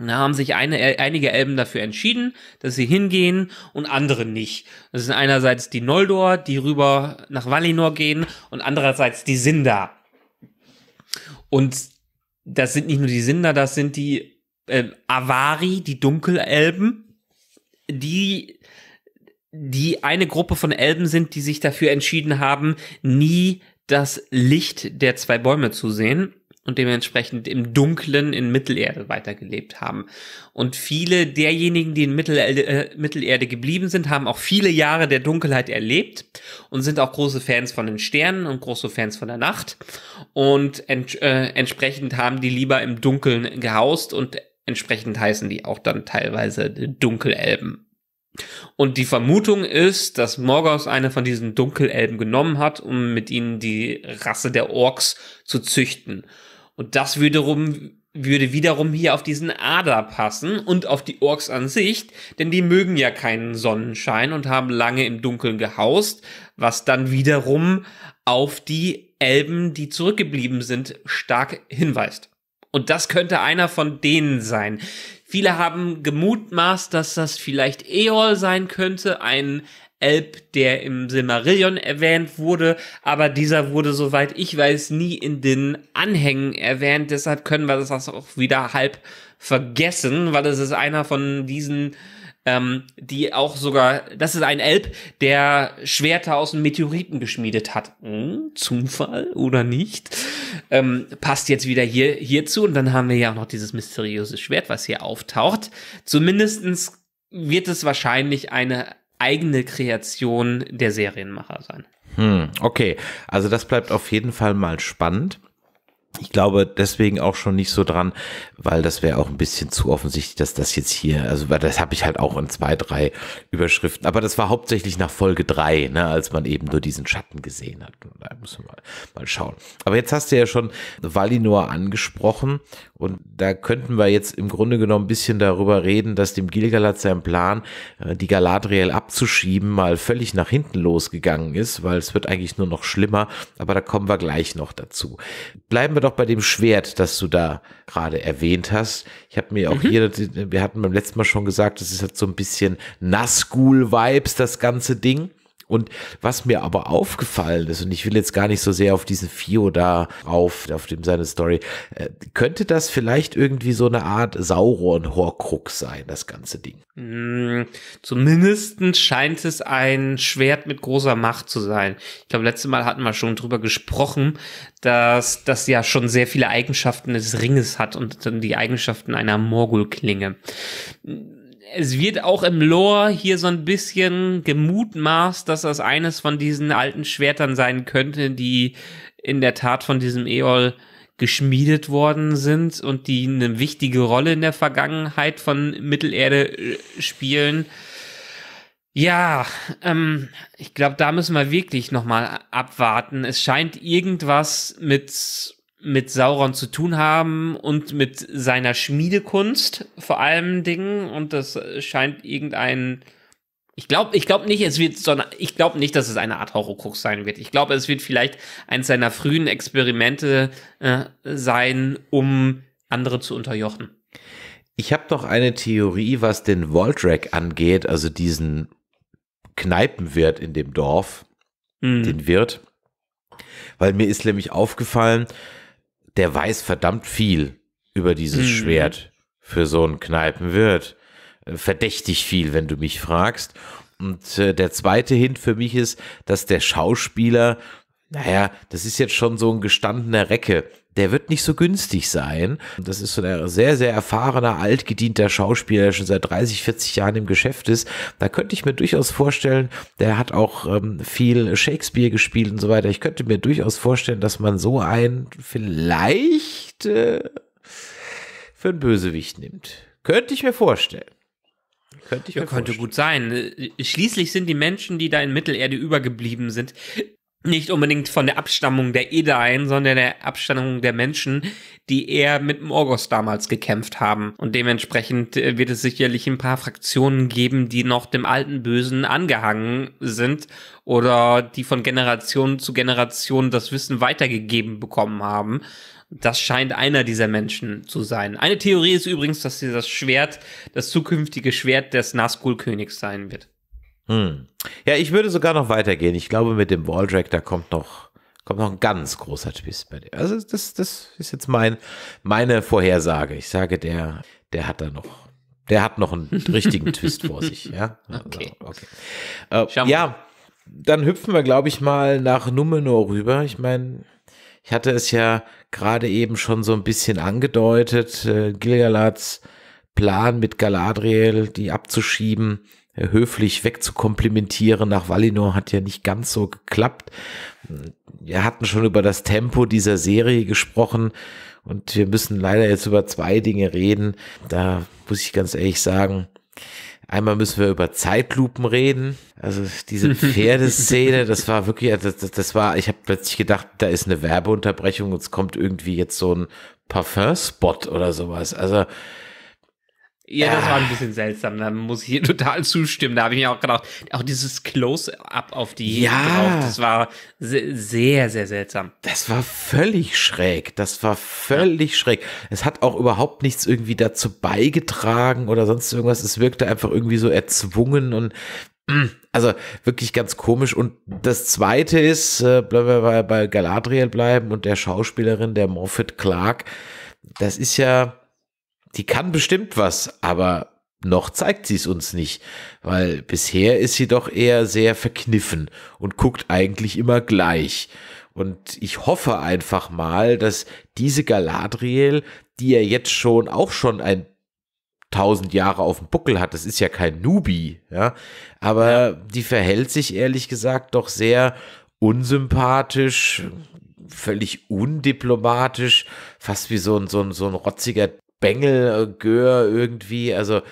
Da haben sich eine, einige Elben dafür entschieden, dass sie hingehen und andere nicht. Das sind einerseits die Noldor, die rüber nach Valinor gehen und andererseits die Sindar und das sind nicht nur die Sinder, das sind die äh, Avari, die Dunkelelben, die die eine Gruppe von Elben sind, die sich dafür entschieden haben, nie das Licht der zwei Bäume zu sehen und dementsprechend im Dunklen in Mittelerde weitergelebt haben. Und viele derjenigen, die in Mittelerde, äh, Mittelerde geblieben sind, haben auch viele Jahre der Dunkelheit erlebt und sind auch große Fans von den Sternen und große Fans von der Nacht. Und ent, äh, entsprechend haben die lieber im Dunkeln gehaust und entsprechend heißen die auch dann teilweise Dunkelelben. Und die Vermutung ist, dass Morgoth eine von diesen Dunkelelben genommen hat, um mit ihnen die Rasse der Orks zu züchten. Und das wiederum würde wiederum hier auf diesen Ader passen und auf die Orks an sich, denn die mögen ja keinen Sonnenschein und haben lange im Dunkeln gehaust, was dann wiederum auf die Elben, die zurückgeblieben sind, stark hinweist. Und das könnte einer von denen sein. Viele haben gemutmaßt, dass das vielleicht Eol sein könnte, ein Elb, der im Silmarillion erwähnt wurde, aber dieser wurde, soweit ich weiß, nie in den Anhängen erwähnt. Deshalb können wir das auch wieder halb vergessen, weil es ist einer von diesen ähm, die auch sogar, das ist ein Elb, der Schwerter aus dem Meteoriten geschmiedet hat. Hm, Zufall oder nicht? Ähm, passt jetzt wieder hier, hierzu und dann haben wir ja auch noch dieses mysteriöse Schwert, was hier auftaucht. Zumindestens wird es wahrscheinlich eine eigene Kreation der Serienmacher sein. Hm, okay, also das bleibt auf jeden Fall mal spannend. Ich glaube deswegen auch schon nicht so dran, weil das wäre auch ein bisschen zu offensichtlich, dass das jetzt hier, also das habe ich halt auch in zwei, drei Überschriften, aber das war hauptsächlich nach Folge drei, ne, als man eben nur diesen Schatten gesehen hat. Da müssen wir mal, mal schauen. Aber jetzt hast du ja schon Valinor angesprochen und da könnten wir jetzt im Grunde genommen ein bisschen darüber reden, dass dem Gilgalad sein Plan, äh, die Galadriel abzuschieben, mal völlig nach hinten losgegangen ist, weil es wird eigentlich nur noch schlimmer. Aber da kommen wir gleich noch dazu. Bleiben wir doch bei dem Schwert, das du da gerade erwähnt hast. Ich habe mir auch mhm. hier, wir hatten beim letzten Mal schon gesagt, das ist halt so ein bisschen Nazgul-Vibes, das ganze Ding. Und was mir aber aufgefallen ist, und ich will jetzt gar nicht so sehr auf diesen Fio da rauf, auf dem seine Story, äh, könnte das vielleicht irgendwie so eine Art Sauron-Horcrux sein, das ganze Ding? Mm, zumindest scheint es ein Schwert mit großer Macht zu sein. Ich glaube, letztes Mal hatten wir schon drüber gesprochen, dass das ja schon sehr viele Eigenschaften des Ringes hat und dann die Eigenschaften einer Morgul-Klinge es wird auch im Lore hier so ein bisschen gemutmaßt, dass das eines von diesen alten Schwertern sein könnte, die in der Tat von diesem Eol geschmiedet worden sind und die eine wichtige Rolle in der Vergangenheit von Mittelerde äh, spielen. Ja, ähm, ich glaube, da müssen wir wirklich nochmal abwarten. Es scheint irgendwas mit mit Sauron zu tun haben und mit seiner Schmiedekunst vor allem Dingen und das scheint irgendein ich glaube ich glaube nicht es wird sondern ich glaube nicht dass es eine Art Horrorkrux sein wird ich glaube es wird vielleicht eins seiner frühen Experimente äh, sein um andere zu unterjochen ich habe noch eine Theorie was den Voltrack angeht also diesen Kneipenwirt in dem Dorf mhm. den Wirt weil mir ist nämlich aufgefallen der weiß verdammt viel über dieses mhm. Schwert für so einen Kneipenwirt. Äh, verdächtig viel, wenn du mich fragst. Und äh, der zweite Hint für mich ist, dass der Schauspieler, naja, das ist jetzt schon so ein gestandener Recke der wird nicht so günstig sein. Das ist so ein sehr, sehr erfahrener, altgedienter Schauspieler, der schon seit 30, 40 Jahren im Geschäft ist. Da könnte ich mir durchaus vorstellen, der hat auch ähm, viel Shakespeare gespielt und so weiter. Ich könnte mir durchaus vorstellen, dass man so einen vielleicht äh, für einen Bösewicht nimmt. Könnte ich mir vorstellen. Könnte, ich ja, könnte gut sein. Äh, schließlich sind die Menschen, die da in Mittelerde übergeblieben sind, nicht unbedingt von der Abstammung der Edain, sondern der Abstammung der Menschen, die eher mit Morgos damals gekämpft haben. Und dementsprechend äh, wird es sicherlich ein paar Fraktionen geben, die noch dem alten Bösen angehangen sind oder die von Generation zu Generation das Wissen weitergegeben bekommen haben. Das scheint einer dieser Menschen zu sein. Eine Theorie ist übrigens, dass sie das Schwert, das zukünftige Schwert des Nazgul-Königs sein wird. Hm. Ja, ich würde sogar noch weitergehen. Ich glaube, mit dem Walldrag, da kommt noch, kommt noch ein ganz großer Twist bei dir. Also, das, das ist jetzt mein, meine Vorhersage. Ich sage, der, der hat da noch, der hat noch einen (laughs) richtigen Twist vor sich. Ja, okay. okay. Äh, ja, dann hüpfen wir, glaube ich, mal nach Numenor rüber. Ich meine, ich hatte es ja gerade eben schon so ein bisschen angedeutet, äh, Gilgalads Plan mit Galadriel, die abzuschieben äh, höflich wegzukomplimentieren nach Valinor hat ja nicht ganz so geklappt. Wir hatten schon über das Tempo dieser Serie gesprochen und wir müssen leider jetzt über zwei Dinge reden. Da muss ich ganz ehrlich sagen, Einmal müssen wir über Zeitlupen reden. Also diese (laughs) Pferdeszene, das war wirklich, das, das war, ich habe plötzlich gedacht, da ist eine Werbeunterbrechung, es kommt irgendwie jetzt so ein Parfum-Spot oder sowas. Also ja, das war ein ah. bisschen seltsam. Da muss ich hier (laughs) total zustimmen. Da habe ich mir auch gedacht, auch dieses Close-up auf die ja. drauf, das war sehr, sehr seltsam. Das war völlig schräg. Das war völlig ja. schräg. Es hat auch überhaupt nichts irgendwie dazu beigetragen oder sonst irgendwas. Es wirkte einfach irgendwie so erzwungen und mm, also wirklich ganz komisch. Und das zweite ist, äh, bleiben wir bei, bei Galadriel bleiben und der Schauspielerin, der Moffat Clark. Das ist ja, die kann bestimmt was, aber noch zeigt sie es uns nicht, weil bisher ist sie doch eher sehr verkniffen und guckt eigentlich immer gleich. Und ich hoffe einfach mal, dass diese Galadriel, die ja jetzt schon auch schon ein tausend Jahre auf dem Buckel hat, das ist ja kein Nubi, ja, aber die verhält sich ehrlich gesagt doch sehr unsympathisch, völlig undiplomatisch, fast wie so ein, so ein, so ein rotziger Bengel, äh, Gör irgendwie, also.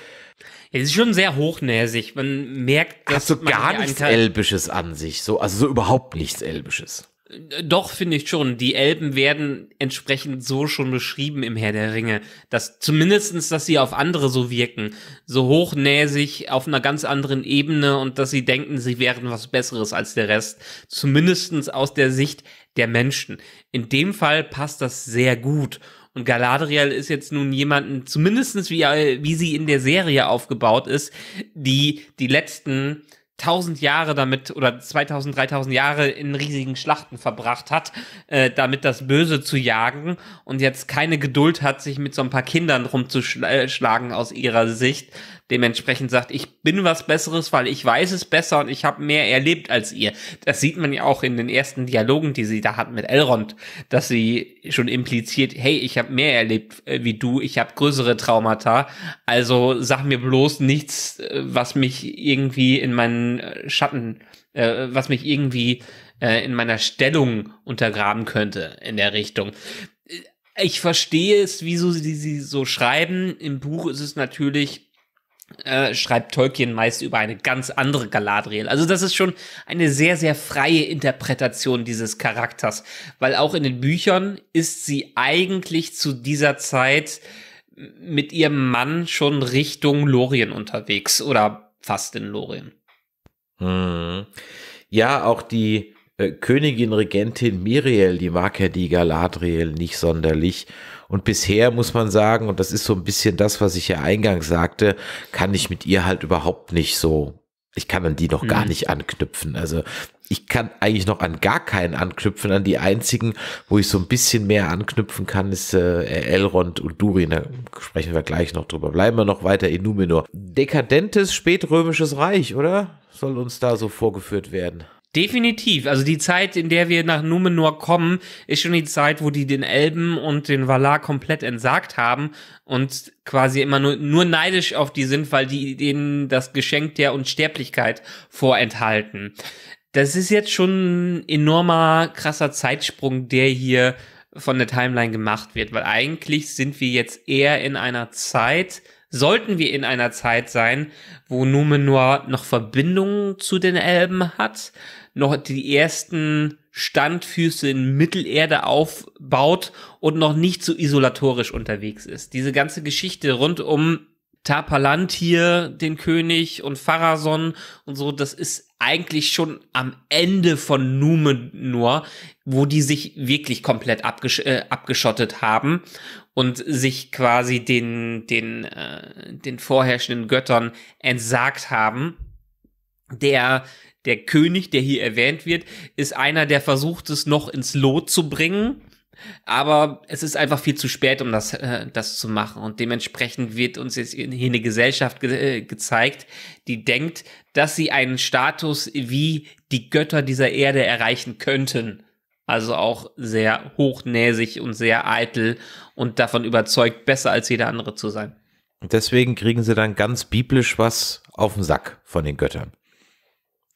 Es ist schon sehr hochnäsig. Man merkt, dass Hast du gar nichts Elbisches an sich, so, also so überhaupt nichts Elbisches. Äh, doch, finde ich schon. Die Elben werden entsprechend so schon beschrieben im Herr der Ringe. Dass zumindestens, dass sie auf andere so wirken. So hochnäsig, auf einer ganz anderen Ebene und dass sie denken, sie wären was Besseres als der Rest. Zumindestens aus der Sicht der Menschen. In dem Fall passt das sehr gut. Und Galadriel ist jetzt nun jemanden, zumindest wie, äh, wie sie in der Serie aufgebaut ist, die die letzten 1000 Jahre damit oder 2000, 3000 Jahre in riesigen Schlachten verbracht hat, äh, damit das Böse zu jagen und jetzt keine Geduld hat, sich mit so ein paar Kindern rumzuschlagen äh, aus ihrer Sicht, dementsprechend sagt, ich bin was Besseres, weil ich weiß es besser und ich habe mehr erlebt als ihr. Das sieht man ja auch in den ersten Dialogen, die sie da hat mit Elrond, dass sie schon impliziert, hey, ich habe mehr erlebt äh, wie du, ich habe größere Traumata, also sag mir bloß nichts, äh, was mich irgendwie in meinen äh, Schatten, äh, was mich irgendwie äh, in meiner Stellung untergraben könnte in der Richtung äh, ich verstehe es, wieso sie, sie so schreiben. Im Buch ist es natürlich äh, schreibt Tolkien meist über eine ganz andere Galadriel. Also das ist schon eine sehr, sehr freie Interpretation dieses Charakters, weil auch in den Büchern ist sie eigentlich zu dieser Zeit mit ihrem Mann schon Richtung Lorien unterwegs oder fast in Lorien. Hm. Ja, auch die äh, Königin Regentin Miriel, die mag ja die Galadriel nicht sonderlich. Und bisher muss man sagen, und das ist so ein bisschen das, was ich ja eingangs sagte, kann ich mit ihr halt überhaupt nicht so, ich kann an die noch mhm. gar nicht anknüpfen. Also ich kann eigentlich noch an gar keinen anknüpfen. An die einzigen, wo ich so ein bisschen mehr anknüpfen kann, ist äh, Elrond und Durin. Da sprechen wir gleich noch drüber. Bleiben wir noch weiter in Numenor. Dekadentes spätrömisches Reich, oder? Soll uns da so vorgeführt werden. Definitiv. Also die Zeit, in der wir nach Numenor kommen, ist schon die Zeit, wo die den Elben und den Valar komplett entsagt haben und quasi immer nur, nur neidisch auf die sind, weil die denen das Geschenk der Unsterblichkeit vorenthalten. Das ist jetzt schon ein enormer, krasser Zeitsprung, der hier von der Timeline gemacht wird, weil eigentlich sind wir jetzt eher in einer Zeit, sollten wir in einer Zeit sein, wo Numenor noch Verbindungen zu den Elben hat, noch die ersten Standfüße in Mittelerde aufbaut und noch nicht so isolatorisch unterwegs ist. Diese ganze Geschichte rund um hier, den König und Pharason und so, das ist eigentlich schon am Ende von Numenor, wo die sich wirklich komplett abgesch äh, abgeschottet haben und sich quasi den, den, äh, den vorherrschenden Göttern entsagt haben. Der, der König, der hier erwähnt wird, ist einer, der versucht, es noch ins Lot zu bringen. Aber es ist einfach viel zu spät, um das, äh, das zu machen. Und dementsprechend wird uns jetzt hier eine Gesellschaft ge äh, gezeigt, die denkt, dass sie einen Status wie die Götter dieser Erde erreichen könnten. Also auch sehr hochnäsig und sehr eitel und davon überzeugt, besser als jeder andere zu sein. Und deswegen kriegen sie dann ganz biblisch was auf den Sack von den Göttern.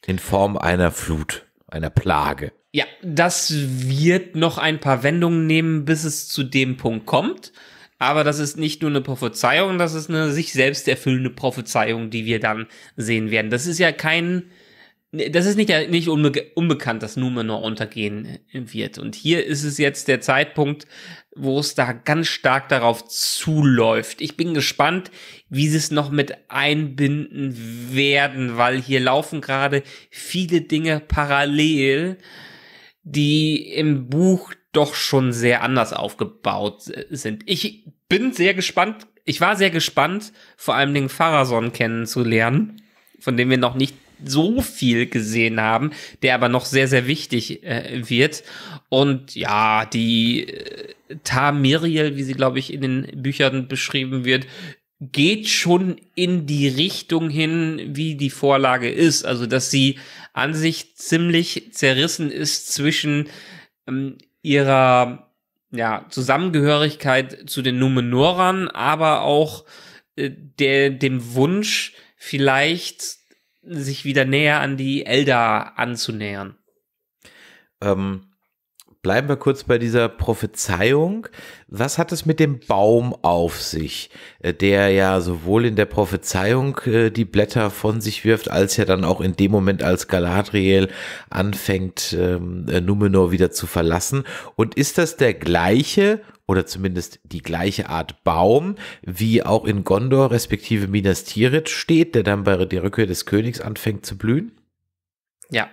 In Form einer Flut, einer Plage. Ja, das wird noch ein paar Wendungen nehmen, bis es zu dem Punkt kommt. Aber das ist nicht nur eine Prophezeiung, das ist eine sich selbst erfüllende Prophezeiung, die wir dann sehen werden. Das ist ja kein das ist nicht, nicht unbe unbekannt, dass Numenor untergehen wird. Und hier ist es jetzt der Zeitpunkt, wo es da ganz stark darauf zuläuft. Ich bin gespannt, wie sie es noch mit einbinden werden, weil hier laufen gerade viele Dinge parallel, die im Buch doch schon sehr anders aufgebaut sind. Ich bin sehr gespannt. Ich war sehr gespannt, vor allem den Pharason kennenzulernen, von dem wir noch nicht so viel gesehen haben, der aber noch sehr, sehr wichtig äh, wird. Und ja, die äh, Tamiriel, wie sie, glaube ich, in den Büchern beschrieben wird, geht schon in die Richtung hin, wie die Vorlage ist. Also, dass sie an sich ziemlich zerrissen ist zwischen ähm, ihrer ja, Zusammengehörigkeit zu den Numenorern, aber auch äh, der, dem Wunsch, vielleicht sich wieder näher an die Elder anzunähern. Ähm, bleiben wir kurz bei dieser Prophezeiung. Was hat es mit dem Baum auf sich, äh, der ja sowohl in der Prophezeiung äh, die Blätter von sich wirft, als ja dann auch in dem Moment, als Galadriel anfängt, ähm, äh, Numenor wieder zu verlassen? Und ist das der gleiche oder zumindest die gleiche Art Baum, wie auch in Gondor respektive Minas Tirith steht, der dann bei der Rückkehr des Königs anfängt zu blühen? Ja,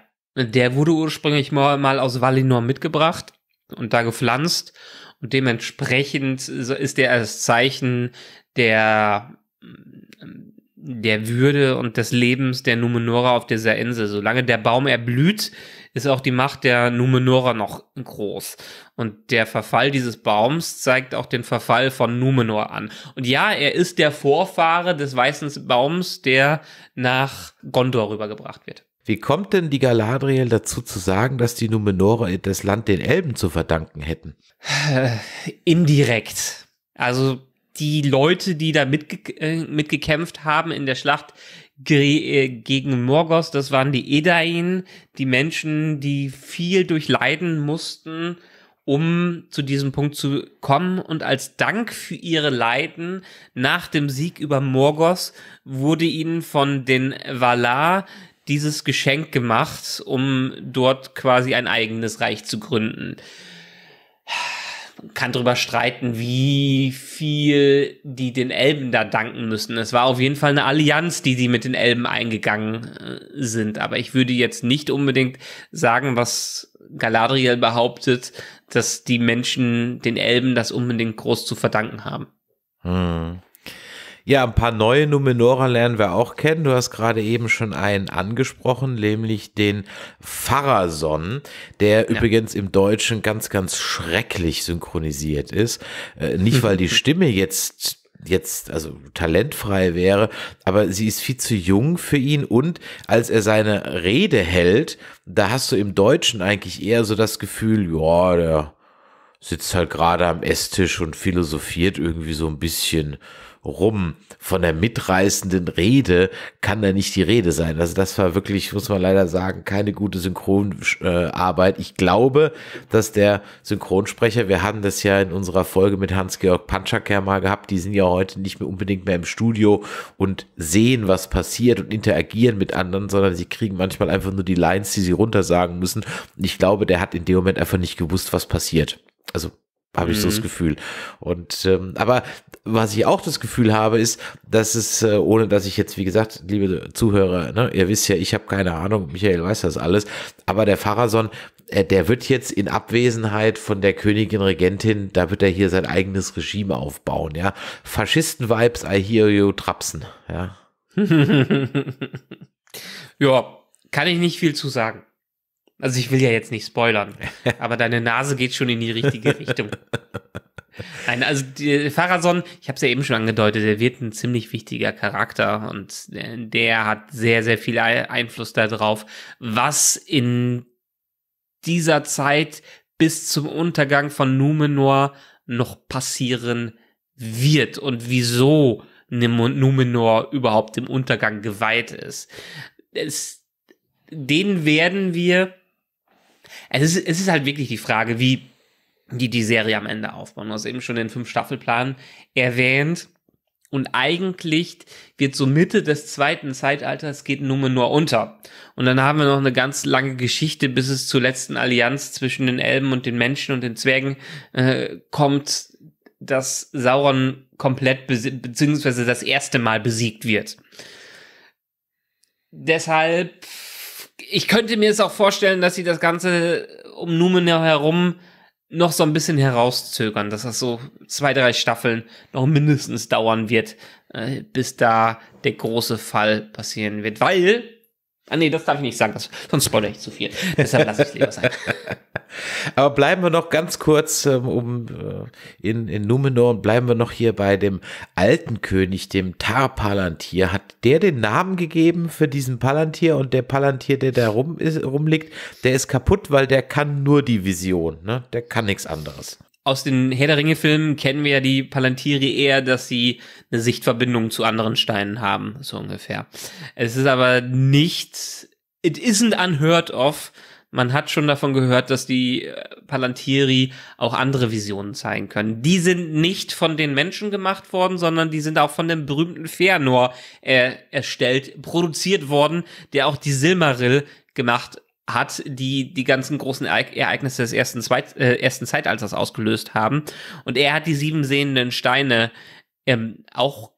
der wurde ursprünglich mal, mal aus Valinor mitgebracht und da gepflanzt. Und dementsprechend ist der als Zeichen der, mm, der Würde und des Lebens der Numenora auf dieser Insel. Solange der Baum erblüht, ist auch die Macht der Numenora noch groß. Und der Verfall dieses Baums zeigt auch den Verfall von Numenor an. Und ja, er ist der Vorfahre des weißen Baums, der nach Gondor rübergebracht wird. Wie kommt denn die Galadriel dazu zu sagen, dass die Numenore das Land den Elben zu verdanken hätten? Äh, indirekt. Also die Leute, die da mitge äh, mitgekämpft haben in der Schlacht äh, gegen Morgoth, das waren die Edain, die Menschen, die viel durchleiden mussten, um zu diesem Punkt zu kommen. Und als Dank für ihre Leiden nach dem Sieg über Morgoth wurde ihnen von den Valar dieses Geschenk gemacht, um dort quasi ein eigenes Reich zu gründen. Man kann darüber streiten, wie viel die den Elben da danken müssen. Es war auf jeden Fall eine Allianz, die sie mit den Elben eingegangen äh, sind. Aber ich würde jetzt nicht unbedingt sagen, was Galadriel behauptet, dass die Menschen den Elben das unbedingt groß zu verdanken haben. Hm. Ja, ein paar neue Numenora lernen wir auch kennen. Du hast gerade eben schon einen angesprochen, nämlich den Pharason, der ja. übrigens im Deutschen ganz, ganz schrecklich synchronisiert ist. Äh, nicht, weil die (laughs) Stimme jetzt jetzt also talentfrei wäre, aber sie ist viel zu jung für ihn und als er seine Rede hält, da hast du im Deutschen eigentlich eher so das Gefühl, ja, der sitzt halt gerade am Esstisch und philosophiert irgendwie so ein bisschen rum. Von der mitreißenden Rede kann da nicht die Rede sein. Also das war wirklich, muss man leider sagen, keine gute Synchronarbeit. Ich glaube, dass der Synchronsprecher, wir hatten das ja in unserer Folge mit Hans-Georg Panscherker mal gehabt, die sind ja heute nicht mehr unbedingt mehr im Studio und sehen, was passiert und interagieren mit anderen, sondern sie kriegen manchmal einfach nur die Lines, die sie runtersagen müssen. Und ich glaube, der hat in dem Moment einfach nicht gewusst, was passiert. Also habe ich mhm. so das mhm. Gefühl. Und ähm, aber was ich auch das Gefühl habe, ist, dass es, äh, ohne dass ich jetzt, wie gesagt, liebe Zuhörer, ne, ihr wisst ja, ich habe keine Ahnung, Michael weiß das alles, aber der Pharason, äh, der wird jetzt in Abwesenheit von der Königin Regentin, da wird er hier sein eigenes Regime aufbauen, ja. Faschisten-Vibes, I hear you trapsen, ja. (laughs) ja, kann ich nicht viel zu sagen. Also ich will ja jetzt nicht spoilern, (laughs) aber deine Nase geht schon in die richtige Richtung. Nein, also Farason, ich habe es ja eben schon angedeutet, der wird ein ziemlich wichtiger Charakter und äh, der hat sehr, sehr viel Einfluss darauf, was in dieser Zeit bis zum Untergang von Numenor noch passieren wird und wieso Numenor überhaupt dem Untergang geweiht ist. Es, den werden wir es ist, es ist halt wirklich die Frage, wie die die Serie am Ende aufbauen. Du hast eben schon den Fünf-Staffelplan erwähnt. Und eigentlich wird so Mitte des zweiten Zeitalters geht Numenor unter. Und dann haben wir noch eine ganz lange Geschichte, bis es zur letzten Allianz zwischen den Elben und den Menschen und den Zwergen äh, kommt, dass Sauron komplett beziehungsweise das erste Mal besiegt wird. Deshalb ich könnte mir es auch vorstellen, dass sie das Ganze um Numenor herum noch so ein bisschen herauszögern, dass das so zwei, drei Staffeln noch mindestens dauern wird, äh, bis da der große Fall passieren wird. Weil Ah nee, das darf ich nicht sagen, das, sonst spoilere ich zu viel. Deshalb lasse ich es lieber sein. (laughs) Aber bleiben wir noch ganz kurz ähm, um äh, in, in Numenor und bleiben wir noch hier bei dem alten König, dem Tar Palantir. Hat der den Namen gegeben für diesen Palantir und der Palantir, der da rum ist, rumliegt, der ist kaputt, weil der kann nur die Vision, ne? Der kann nichts anderes aus den Herr der Ringe-Filmen kennen wir ja die Palantiri eher, dass sie eine Sichtverbindung zu anderen Steinen haben, so ungefähr. Es ist aber nicht, it isn't unheard of. Man hat schon davon gehört, dass die äh, Palantiri auch andere Visionen zeigen können. Die sind nicht von den Menschen gemacht worden, sondern die sind auch von dem berühmten Fëanor äh, erstellt, produziert worden, der auch die Silmaril gemacht hat hat, die die ganzen großen Ereignisse des ersten, Zweit, äh, ersten Zeitalters ausgelöst haben. Und er hat die sieben sehenden Steine ähm, auch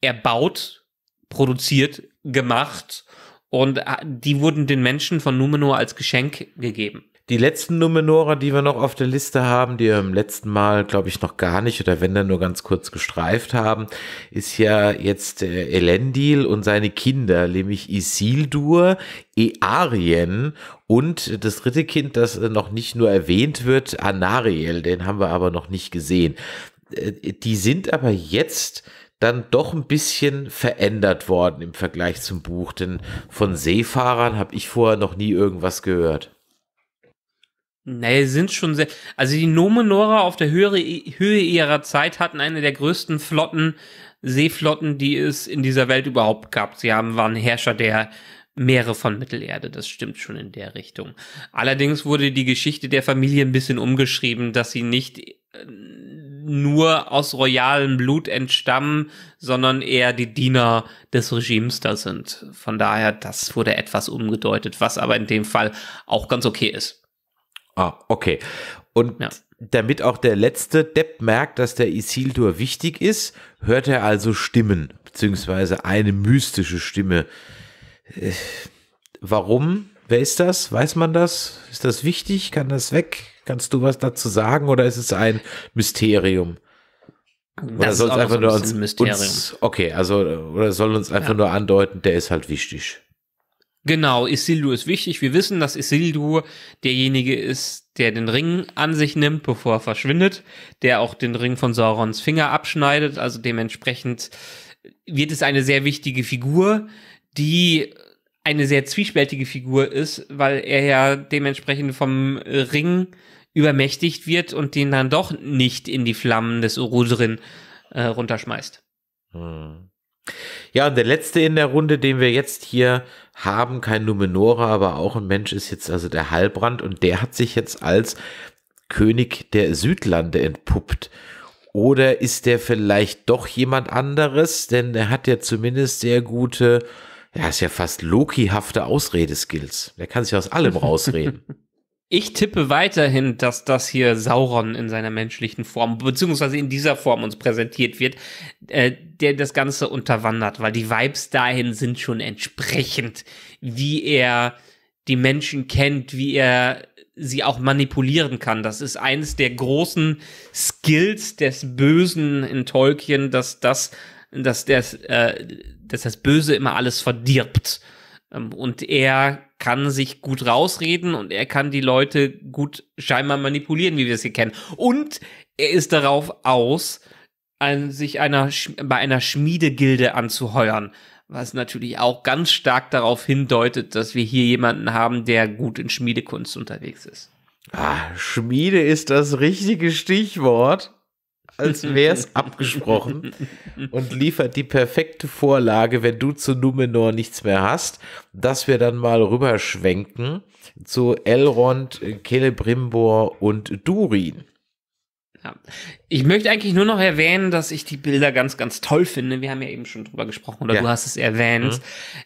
erbaut, produziert, gemacht und äh, die wurden den Menschen von Numenor als Geschenk gegeben die letzten Numenora, die wir noch auf der Liste haben, die wir im letzten Mal, glaube ich, noch gar nicht oder wenn dann nur ganz kurz gestreift haben, ist ja jetzt äh, Elendil und seine Kinder, nämlich Isildur, Earien und das dritte Kind, das äh, noch nicht nur erwähnt wird, Anariel, den haben wir aber noch nicht gesehen. Äh, die sind aber jetzt dann doch ein bisschen verändert worden im Vergleich zum Buch, denn von Seefahrern habe ich vorher noch nie irgendwas gehört. Nee, sind schon sehr. Also die Nomenora auf der Höhe, Höhe ihrer Zeit hatten eine der größten Flotten, Seeflotten, die es in dieser Welt überhaupt gab. Sie haben, waren Herrscher der Meere von Mittelerde, das stimmt schon in der Richtung. Allerdings wurde die Geschichte der Familie ein bisschen umgeschrieben, dass sie nicht äh, nur aus royalem Blut entstammen, sondern eher die Diener des Regimes da sind. Von daher, das wurde etwas umgedeutet, was aber in dem Fall auch ganz okay ist. Ah, okay. Und ja. damit auch der letzte Depp merkt, dass der Isildur wichtig ist, hört er also Stimmen, beziehungsweise eine mystische Stimme. Äh, warum? Wer ist das? Weiß man das? Ist das wichtig? Kann das weg? Kannst du was dazu sagen oder ist es ein Mysterium? Oder das soll uns einfach so ein nur uns, uns, Okay, also oder soll uns einfach ja. nur andeuten, der ist halt wichtig. Genau, Isildur ist wichtig. Wir wissen, dass Isildur derjenige ist, der den Ring an sich nimmt, bevor er verschwindet, der auch den Ring von Saurons Finger abschneidet. Also dementsprechend wird es eine sehr wichtige Figur, die eine sehr zwiespältige Figur ist, weil er ja dementsprechend vom Ring übermächtigt wird und den dann doch nicht in die Flammen des Urudrin äh, runterschmeißt. Hm. Ja, und der letzte in der Runde, den wir jetzt hier haben, kein Numenora, aber auch ein Mensch, ist jetzt also der Heilbrand und der hat sich jetzt als König der Südlande entpuppt. Oder ist der vielleicht doch jemand anderes? Denn er hat ja zumindest sehr gute, ja, ist ja fast Loki-hafte Ausredeskills. Der kann sich aus allem (laughs) rausreden. Ich tippe weiterhin, dass das hier Sauron in seiner menschlichen Form, beziehungsweise in dieser Form uns präsentiert wird, äh, der das Ganze unterwandert, weil die Vibes dahin sind schon entsprechend, wie er die Menschen kennt, wie er sie auch manipulieren kann. Das ist eines der großen Skills des Bösen in Tolkien, dass das, dass das, äh, dass das Böse immer alles verdirbt. Ähm, und er kann sich gut rausreden und er kann die Leute gut scheinbar manipulieren, wie wir es hier kennen. Und er ist darauf aus, sich einer, bei einer Schmiedegilde anzuheuern. Was natürlich auch ganz stark darauf hindeutet, dass wir hier jemanden haben, der gut in Schmiedekunst unterwegs ist. Ah, Schmiede ist das richtige Stichwort als wäre es abgesprochen und liefert die perfekte Vorlage, wenn du zu Numenor nichts mehr hast, dass wir dann mal rüberschwenken zu Elrond, Celebrimbor und Durin. Ja. Ich möchte eigentlich nur noch erwähnen, dass ich die Bilder ganz, ganz toll finde. Wir haben ja eben schon drüber gesprochen oder ja. du hast es erwähnt. Mhm.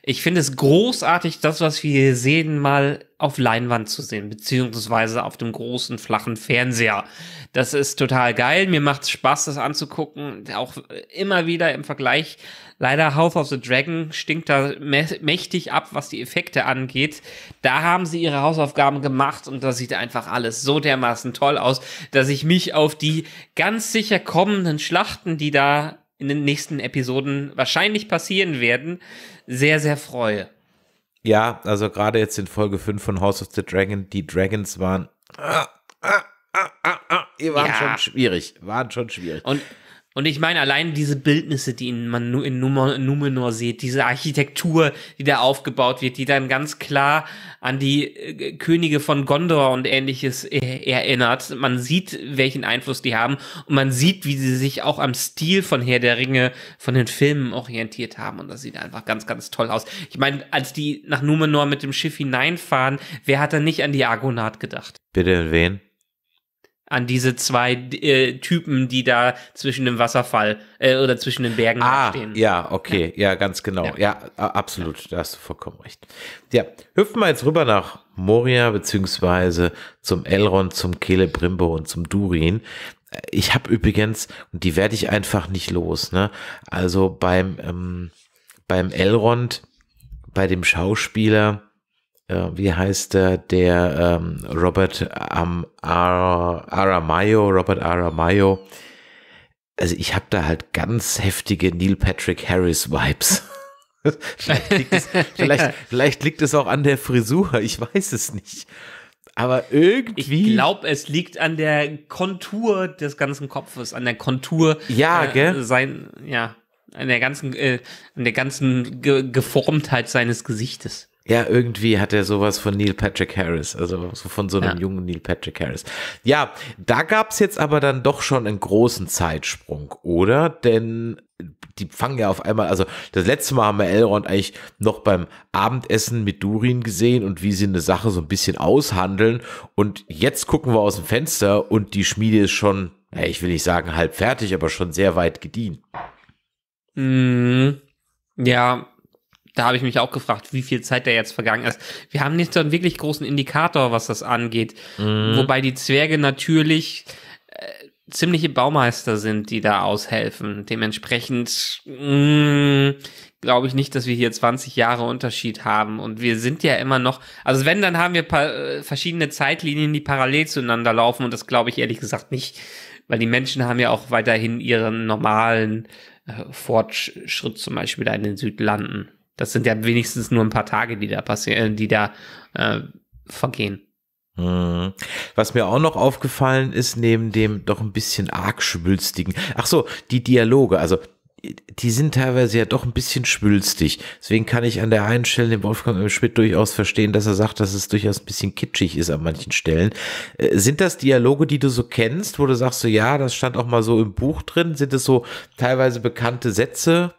Ich finde es großartig, das, was wir hier sehen, mal auf Leinwand zu sehen, beziehungsweise auf dem großen, flachen Fernseher. Das ist total geil. Mir macht es Spaß, das anzugucken. Auch immer wieder im Vergleich. Leider House of the Dragon stinkt da mächtig ab, was die Effekte angeht. Da haben sie ihre Hausaufgaben gemacht und das sieht einfach alles so dermaßen toll aus, dass ich mich auf die ganz ganz sicher kommenden Schlachten, die da in den nächsten Episoden wahrscheinlich passieren werden, sehr, sehr freue. Ja, also gerade jetzt in Folge 5 von House of the Dragon, die Dragons waren. Ah, ah, ah, ah, ah, waren ja. schon schwierig, waren schon schwierig. Und und ich meine, allein diese Bildnisse, die man nur in Numenor sieht, diese Architektur, die da aufgebaut wird, die dann ganz klar an die äh, Könige von Gondor und ähnliches äh, erinnert. Man sieht, welchen Einfluss die haben und man sieht, wie sie sich auch am Stil von Herr der Ringe, von den Filmen orientiert haben und das sieht einfach ganz, ganz toll aus. Ich meine, als die nach Numenor mit dem Schiff hineinfahren, wer hat da nicht an die Argonath gedacht? Bitte wen? an diese zwei äh, Typen, die da zwischen dem Wasserfall äh, oder zwischen den Bergen ah, stehen. Ja, okay, ja, ja ganz genau. Ja, ja absolut, ja. da hast du vollkommen recht. Ja, hüpfen wir jetzt rüber nach Moria, beziehungsweise zum Elrond, zum Celebrimbo und zum Durin. Ich habe übrigens, und die werde ich einfach nicht los, ne? Also beim, ähm, beim Elrond, bei dem Schauspieler, äh, wie heißt der, äh, der ähm, Robert Am Aramayo, Robert Aramayo. Also ich habe da halt ganz heftige Neil Patrick Harris Vibes. (laughs) vielleicht, liegt es, (laughs) vielleicht liegt es auch an der Frisur, ich weiß es nicht. Aber irgendwie. Ich glaube, es liegt an der Kontur des ganzen Kopfes, an der Kontur. Ja, äh, gell? Sein, ja, an der ganzen, äh, an der ganzen Ge Geformtheit seines Gesichtes. Ja, irgendwie hat er sowas von Neil Patrick Harris, also von so einem ja. jungen Neil Patrick Harris. Ja, da gab's jetzt aber dann doch schon einen großen Zeitsprung, oder? Denn die fangen ja auf einmal, also das letzte Mal haben wir Elrond eigentlich noch beim Abendessen mit Durin gesehen und wie sie eine Sache so ein bisschen aushandeln. Und jetzt gucken wir aus dem Fenster und die Schmiede ist schon, ich will nicht sagen halb fertig, aber schon sehr weit gediehen. Mm, ja, da habe ich mich auch gefragt, wie viel Zeit da jetzt vergangen ist. Wir haben nicht so einen wirklich großen Indikator, was das angeht. Mhm. Wobei die Zwerge natürlich äh, ziemliche Baumeister sind, die da aushelfen. Dementsprechend mm, glaube ich nicht, dass wir hier 20 Jahre Unterschied haben. Und wir sind ja immer noch, also wenn, dann haben wir äh, verschiedene Zeitlinien, die parallel zueinander laufen. Und das glaube ich ehrlich gesagt nicht, weil die Menschen haben ja auch weiterhin ihren normalen äh, Fortschritt, zum Beispiel da in den Südlanden. Das sind ja wenigstens nur ein paar Tage, die da passieren, äh, die da äh, vergehen. Mhm. Was mir auch noch aufgefallen ist, neben dem doch ein bisschen arg schwülstigen, ach so, die Dialoge, also die sind teilweise ja doch ein bisschen schwülstig. Deswegen kann ich an der einen Stelle den Wolfgang Schmidt durchaus verstehen, dass er sagt, dass es durchaus ein bisschen kitschig ist an manchen Stellen. Äh, sind das Dialoge, die du so kennst, wo du sagst, so ja, das stand auch mal so im Buch drin? Sind es so teilweise bekannte Sätze?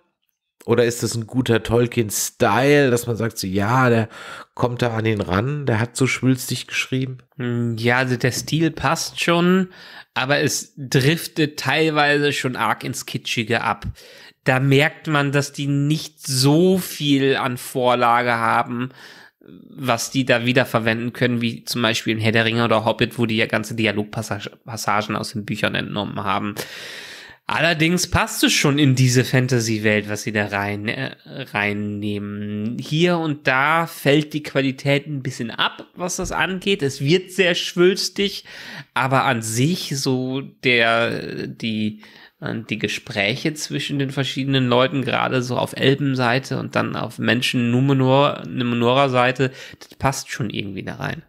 Oder ist das ein guter Tolkien-Style, dass man sagt, so, ja, der kommt da an ihn ran, der hat so schwülstig geschrieben? Hm, ja, also der Stil passt schon, aber es driftet teilweise schon arg ins Kitschige ab. Da merkt man, dass die nicht so viel an Vorlage haben, was die da wiederverwenden können, wie zum Beispiel in Herr der Ringe oder Hobbit, wo die ja ganze Dialogpassagen aus den Büchern entnommen haben. Allerdings passt es schon in diese Fantasy-Welt, was sie da rein, äh, reinnehmen. Hier und da fällt die Qualität ein bisschen ab, was das angeht. Es wird sehr schwülstig, aber an sich so der, die, äh, die Gespräche zwischen den verschiedenen Leuten, gerade so auf Elbenseite und dann auf Menschen Numenor, Numenorer Seite, das passt schon irgendwie da rein.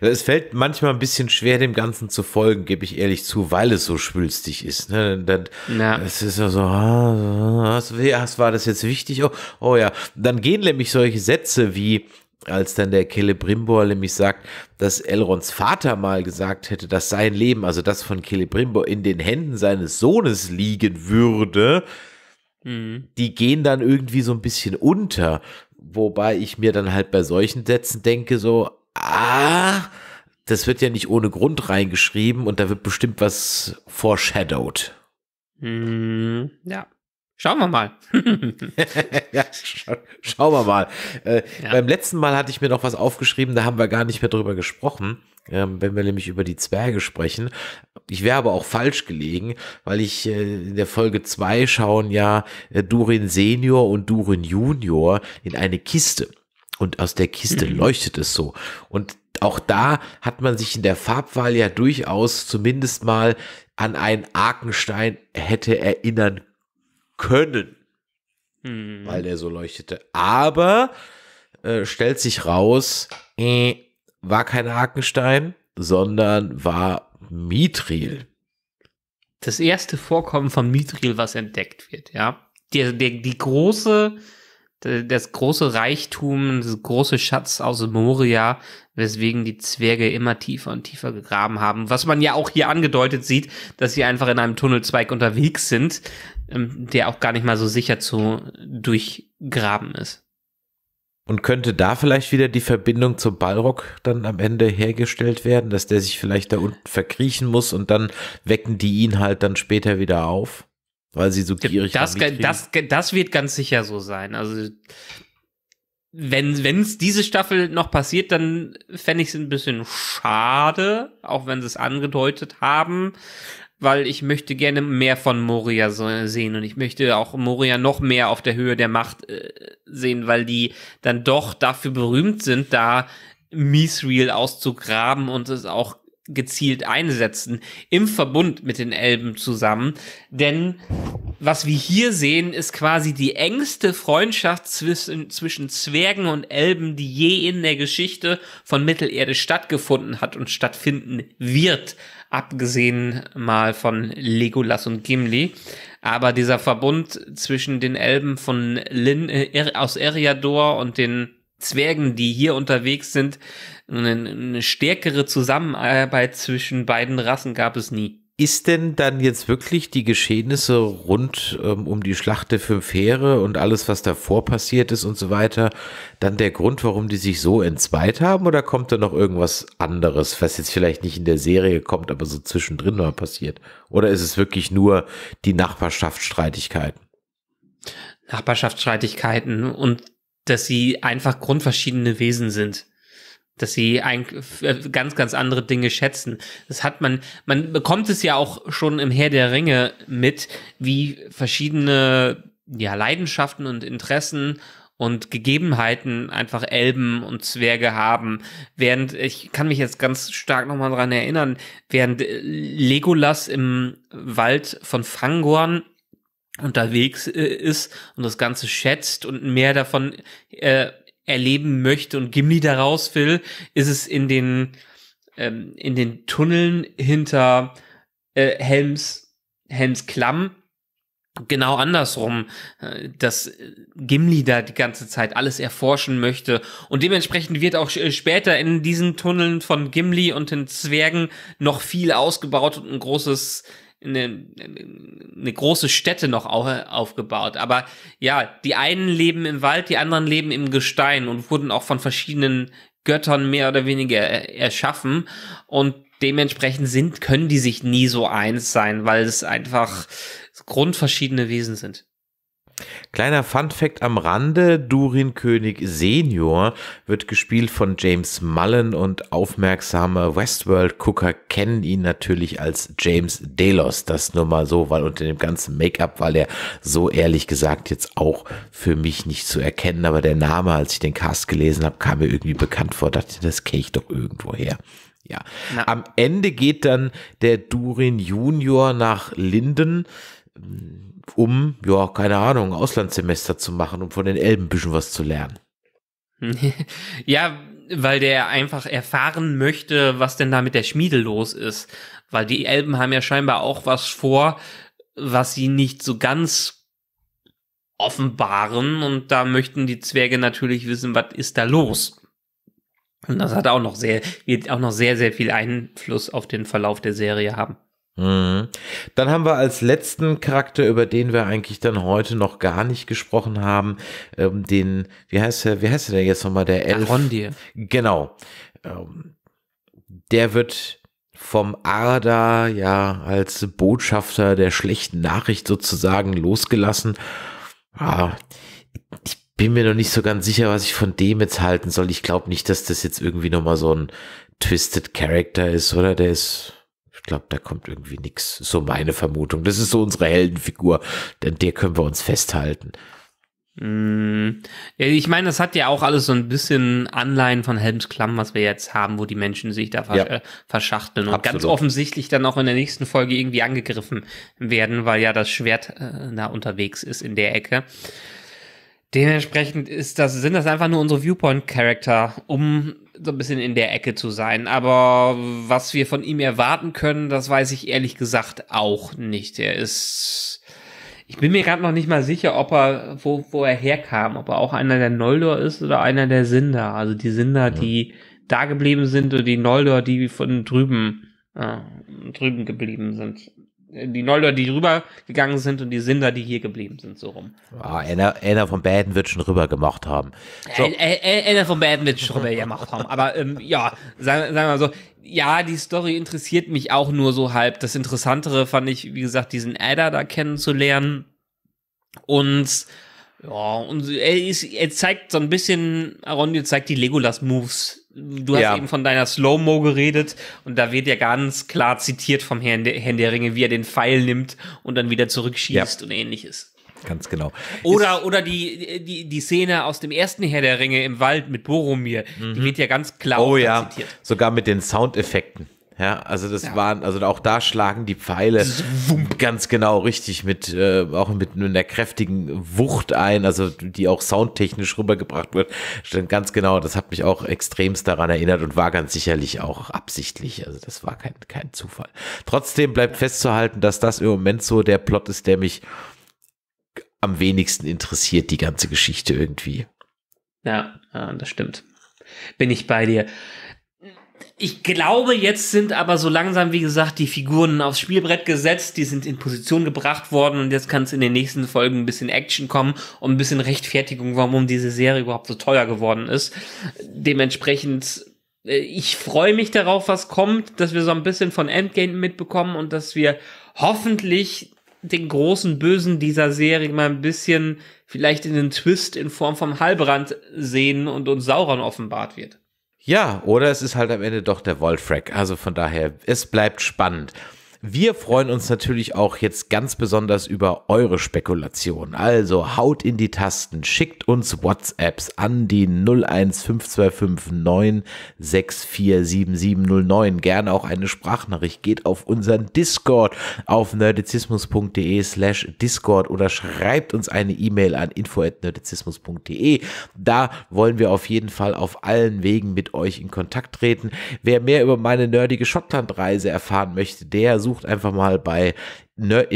Es fällt manchmal ein bisschen schwer, dem Ganzen zu folgen, gebe ich ehrlich zu, weil es so schwülstig ist. Ne? Das, ja. Es ist ja so, ah, was, was war das jetzt wichtig? Oh, oh ja, dann gehen nämlich solche Sätze wie, als dann der Celebrimbor nämlich sagt, dass Elrons Vater mal gesagt hätte, dass sein Leben, also das von Celebrimbor, in den Händen seines Sohnes liegen würde, mhm. die gehen dann irgendwie so ein bisschen unter. Wobei ich mir dann halt bei solchen Sätzen denke, so, ah, das wird ja nicht ohne Grund reingeschrieben und da wird bestimmt was foreshadowed. Mm, ja. Schauen wir mal. (laughs) ja, scha schauen wir mal. Äh, ja. Beim letzten Mal hatte ich mir noch was aufgeschrieben, da haben wir gar nicht mehr drüber gesprochen, ähm, wenn wir nämlich über die Zwerge sprechen. Ich wäre aber auch falsch gelegen, weil ich äh, in der Folge 2 schauen ja äh, Durin Senior und Durin Junior in eine Kiste und aus der Kiste mhm. leuchtet es so. Und auch da hat man sich in der Farbwahl ja durchaus zumindest mal an einen Arkenstein hätte erinnern können, mhm. weil der so leuchtete. Aber äh, stellt sich raus, äh, war kein Arkenstein, sondern war Mithril. Das erste Vorkommen von Mithril, was entdeckt wird, ja. Die, die, die große das große Reichtum, das große Schatz aus Moria, weswegen die Zwerge immer tiefer und tiefer gegraben haben. Was man ja auch hier angedeutet sieht, dass sie einfach in einem Tunnelzweig unterwegs sind, ähm, der auch gar nicht mal so sicher zu durchgraben ist. Und könnte da vielleicht wieder die Verbindung zum Balrog dann am Ende hergestellt werden, dass der sich vielleicht da unten verkriechen muss und dann wecken die ihn halt dann später wieder auf? Weil sie so gierig das, waren, das, das, das wird ganz sicher so sein. Also, wenn es diese Staffel noch passiert, dann fände ich es ein bisschen schade, auch wenn sie es angedeutet haben, weil ich möchte gerne mehr von Moria so, sehen und ich möchte auch Moria noch mehr auf der Höhe der Macht äh, sehen, weil die dann doch dafür berühmt sind, da Misreal auszugraben und es auch gezielt einsetzen, im Verbund mit den Elben zusammen. Denn was wir hier sehen, ist quasi die engste Freundschaft zwischen, zwischen Zwergen und Elben, die je in der Geschichte von Mittelerde stattgefunden hat und stattfinden wird. Abgesehen mal von Legolas und Gimli. Aber dieser Verbund zwischen den Elben von Lin, äh, aus Eriador und den Zwergen, die hier unterwegs sind, eine, eine stärkere Zusammenarbeit zwischen beiden Rassen gab es nie. Ist denn dann jetzt wirklich die Geschehnisse rund ähm, um die Schlacht der Fünf Heere und alles, was davor passiert ist und so weiter, dann der Grund, warum die sich so entzweit haben? Oder kommt da noch irgendwas anderes, was jetzt vielleicht nicht in der Serie kommt, aber so zwischendrin mal passiert? Oder ist es wirklich nur die Nachbarschaftsstreitigkeiten? Nachbarschaftsstreitigkeiten und dass sie einfach grundverschiedene Wesen sind dass sie ein, äh, ganz, ganz andere Dinge schätzen. Das hat man, man bekommt es ja auch schon im Herr der Ringe mit, wie verschiedene ja, Leidenschaften und Interessen und Gegebenheiten einfach Elben und Zwerge haben. Während, ich kann mich jetzt ganz stark nochmal dran erinnern, während Legolas im Wald von Fangorn unterwegs äh, ist und das Ganze schätzt und mehr davon äh, erleben möchte und Gimli daraus will, ist es in den, ähm, in den Tunneln hinter äh, Helms, Helms Klamm, genau andersrum, äh, dass äh, Gimli da die ganze Zeit alles erforschen möchte und dementsprechend wird auch äh, später in diesen Tunneln von Gimli und den Zwergen noch viel ausgebaut und ein großes eine, eine große Stätte noch aufgebaut. Aber ja, die einen leben im Wald, die anderen leben im Gestein und wurden auch von verschiedenen Göttern mehr oder weniger erschaffen. Und dementsprechend sind, können die sich nie so eins sein, weil es einfach grundverschiedene Wesen sind. Kleiner Fun-Fact am Rande: Durin König Senior wird gespielt von James Mullen und aufmerksame Westworld-Gucker kennen ihn natürlich als James Delos. Das nur mal so, weil unter dem ganzen Make-up war er so ehrlich gesagt jetzt auch für mich nicht zu erkennen. Aber der Name, als ich den Cast gelesen habe, kam mir irgendwie bekannt vor. Dachte, das kenne ich doch irgendwo her. Ja. Na. Am Ende geht dann der Durin Junior nach Linden um, ja, keine Ahnung, Auslandssemester zu machen, um von den Elben ein bisschen was zu lernen. (laughs) ja, weil der einfach erfahren möchte, was denn da mit der Schmiede los ist. Weil die Elben haben ja scheinbar auch was vor, was sie nicht so ganz offenbaren. Und da möchten die Zwerge natürlich wissen, was ist da los. Und das hat auch noch sehr, wird auch noch sehr, sehr viel Einfluss auf den Verlauf der Serie haben. Mhm. Dann haben wir als letzten Charakter, über den wir eigentlich dann heute noch gar nicht gesprochen haben, ähm, den, wie heißt er, wie heißt er denn jetzt nochmal, der Elf? Arondir. Genau. Ähm, der wird vom Arda ja als Botschafter der schlechten Nachricht sozusagen losgelassen. Ah, ich bin mir noch nicht so ganz sicher, was ich von dem jetzt halten soll. Ich glaube nicht, dass das jetzt irgendwie nochmal so ein Twisted Character ist, oder? Der ist ich glaube, da kommt irgendwie nichts. So meine Vermutung. Das ist so unsere Heldenfigur. Denn der können wir uns festhalten. Mm. Ich meine, das hat ja auch alles so ein bisschen Anleihen von Helms Klamm, was wir jetzt haben, wo die Menschen sich da versch ja. Äh, verschachteln und Absolut. ganz offensichtlich dann auch in der nächsten Folge irgendwie angegriffen werden, weil ja das Schwert äh, da unterwegs ist in der Ecke. Dementsprechend ist das, sind das einfach nur unsere Viewpoint-Charakter, um so ein bisschen in der Ecke zu sein. Aber was wir von ihm erwarten können, das weiß ich ehrlich gesagt auch nicht. Er ist. Ich bin mir gerade noch nicht mal sicher, ob er, wo, wo er herkam, ob er auch einer der Noldor ist oder einer der Sinder. Also die Sinder, ja. die da geblieben sind oder die Noldor, die von drüben, äh, drüben geblieben sind die Noldor, die rübergegangen sind und die Sinder, die hier geblieben sind, so rum. Ah, einer, einer von beiden wird schon rüber gemacht haben. So. Einer von beiden wird schon rüber gemacht haben. Aber ähm, ja, sagen, sagen wir mal so, ja, die Story interessiert mich auch nur so halb. Das Interessantere fand ich, wie gesagt, diesen Adder da kennenzulernen. Und ja, und er, ist, er zeigt so ein bisschen, Arondio zeigt die Legolas-Moves du hast ja. eben von deiner Slow-Mo geredet und da wird ja ganz klar zitiert vom Herrn der, Herrn der Ringe, wie er den Pfeil nimmt und dann wieder zurückschießt ja. und ähnliches. Ganz genau. Oder, ist, oder die, die, die Szene aus dem ersten Herr der Ringe im Wald mit Boromir, mhm. die wird ja ganz klar oh, ja. zitiert. Sogar mit den Soundeffekten. Ja, also das ja. waren, also auch da schlagen die Pfeile ganz genau richtig mit, äh, auch mit einer kräftigen Wucht ein, also die auch soundtechnisch rübergebracht wird. Stimmt ganz genau, das hat mich auch extremst daran erinnert und war ganz sicherlich auch absichtlich. Also das war kein, kein Zufall. Trotzdem bleibt festzuhalten, dass das im Moment so der Plot ist, der mich am wenigsten interessiert, die ganze Geschichte irgendwie. Ja, das stimmt. Bin ich bei dir. Ich glaube, jetzt sind aber so langsam, wie gesagt, die Figuren aufs Spielbrett gesetzt, die sind in Position gebracht worden und jetzt kann es in den nächsten Folgen ein bisschen Action kommen und ein bisschen Rechtfertigung, warum diese Serie überhaupt so teuer geworden ist. Dementsprechend, äh, ich freue mich darauf, was kommt, dass wir so ein bisschen von Endgame mitbekommen und dass wir hoffentlich den großen Bösen dieser Serie mal ein bisschen vielleicht in den Twist in Form vom Halbrand sehen und uns Sauron offenbart wird. Ja, oder es ist halt am Ende doch der Wolfrack. Also von daher, es bleibt spannend. Wir freuen uns natürlich auch jetzt ganz besonders über eure Spekulationen. Also haut in die Tasten, schickt uns WhatsApps an die 0152596477709. Gerne auch eine Sprachnachricht. Geht auf unseren Discord auf nerdizismus.de slash Discord oder schreibt uns eine E-Mail an info.nerdizismus.de. Da wollen wir auf jeden Fall auf allen Wegen mit euch in Kontakt treten. Wer mehr über meine nerdige Schottlandreise erfahren möchte, der sucht versucht einfach mal bei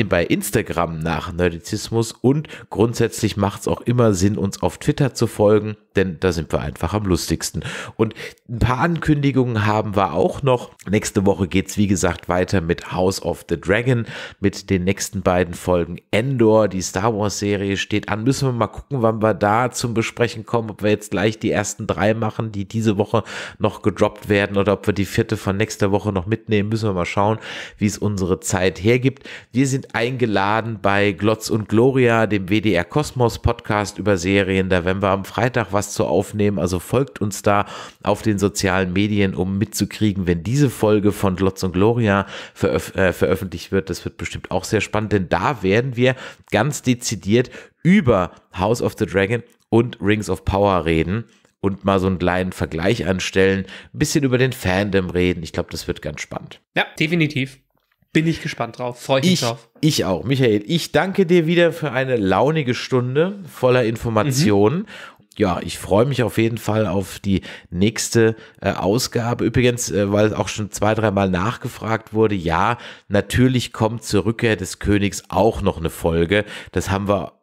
bei Instagram nach Nerdizismus und grundsätzlich macht es auch immer Sinn, uns auf Twitter zu folgen, denn da sind wir einfach am lustigsten. Und ein paar Ankündigungen haben wir auch noch. Nächste Woche geht es, wie gesagt, weiter mit House of the Dragon, mit den nächsten beiden Folgen Endor. Die Star Wars-Serie steht an. Müssen wir mal gucken, wann wir da zum Besprechen kommen, ob wir jetzt gleich die ersten drei machen, die diese Woche noch gedroppt werden oder ob wir die vierte von nächster Woche noch mitnehmen. Müssen wir mal schauen, wie es unsere Zeit hergibt. Wir sind eingeladen bei Glotz und Gloria, dem WDR Kosmos Podcast über Serien. Da werden wir am Freitag was zu aufnehmen. Also folgt uns da auf den sozialen Medien, um mitzukriegen, wenn diese Folge von Glotz und Gloria veröf äh, veröffentlicht wird. Das wird bestimmt auch sehr spannend, denn da werden wir ganz dezidiert über House of the Dragon und Rings of Power reden und mal so einen kleinen Vergleich anstellen, ein bisschen über den Fandom reden. Ich glaube, das wird ganz spannend. Ja, definitiv. Bin ich gespannt drauf, freue ich mich drauf. Ich auch, Michael. Ich danke dir wieder für eine launige Stunde voller Informationen. Mhm. Ja, ich freue mich auf jeden Fall auf die nächste äh, Ausgabe. Übrigens, äh, weil auch schon zwei, dreimal nachgefragt wurde, ja, natürlich kommt zur Rückkehr des Königs auch noch eine Folge. Das haben wir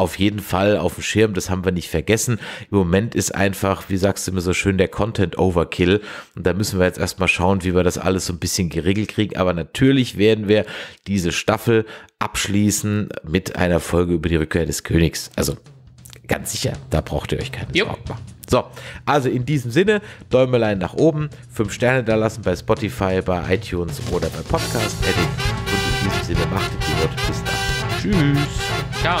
auf jeden Fall auf dem Schirm, das haben wir nicht vergessen. Im Moment ist einfach, wie sagst du mir so schön, der Content Overkill. Und da müssen wir jetzt erstmal schauen, wie wir das alles so ein bisschen geregelt kriegen. Aber natürlich werden wir diese Staffel abschließen mit einer Folge über die Rückkehr des Königs. Also ganz sicher, da braucht ihr euch keine Sorgen machen. So, also in diesem Sinne, Däumelein nach oben, fünf Sterne da lassen bei Spotify, bei iTunes oder bei Podcast Edit. Und in diesem Sinne macht die Worte Bis dann. Tschüss. Ciao.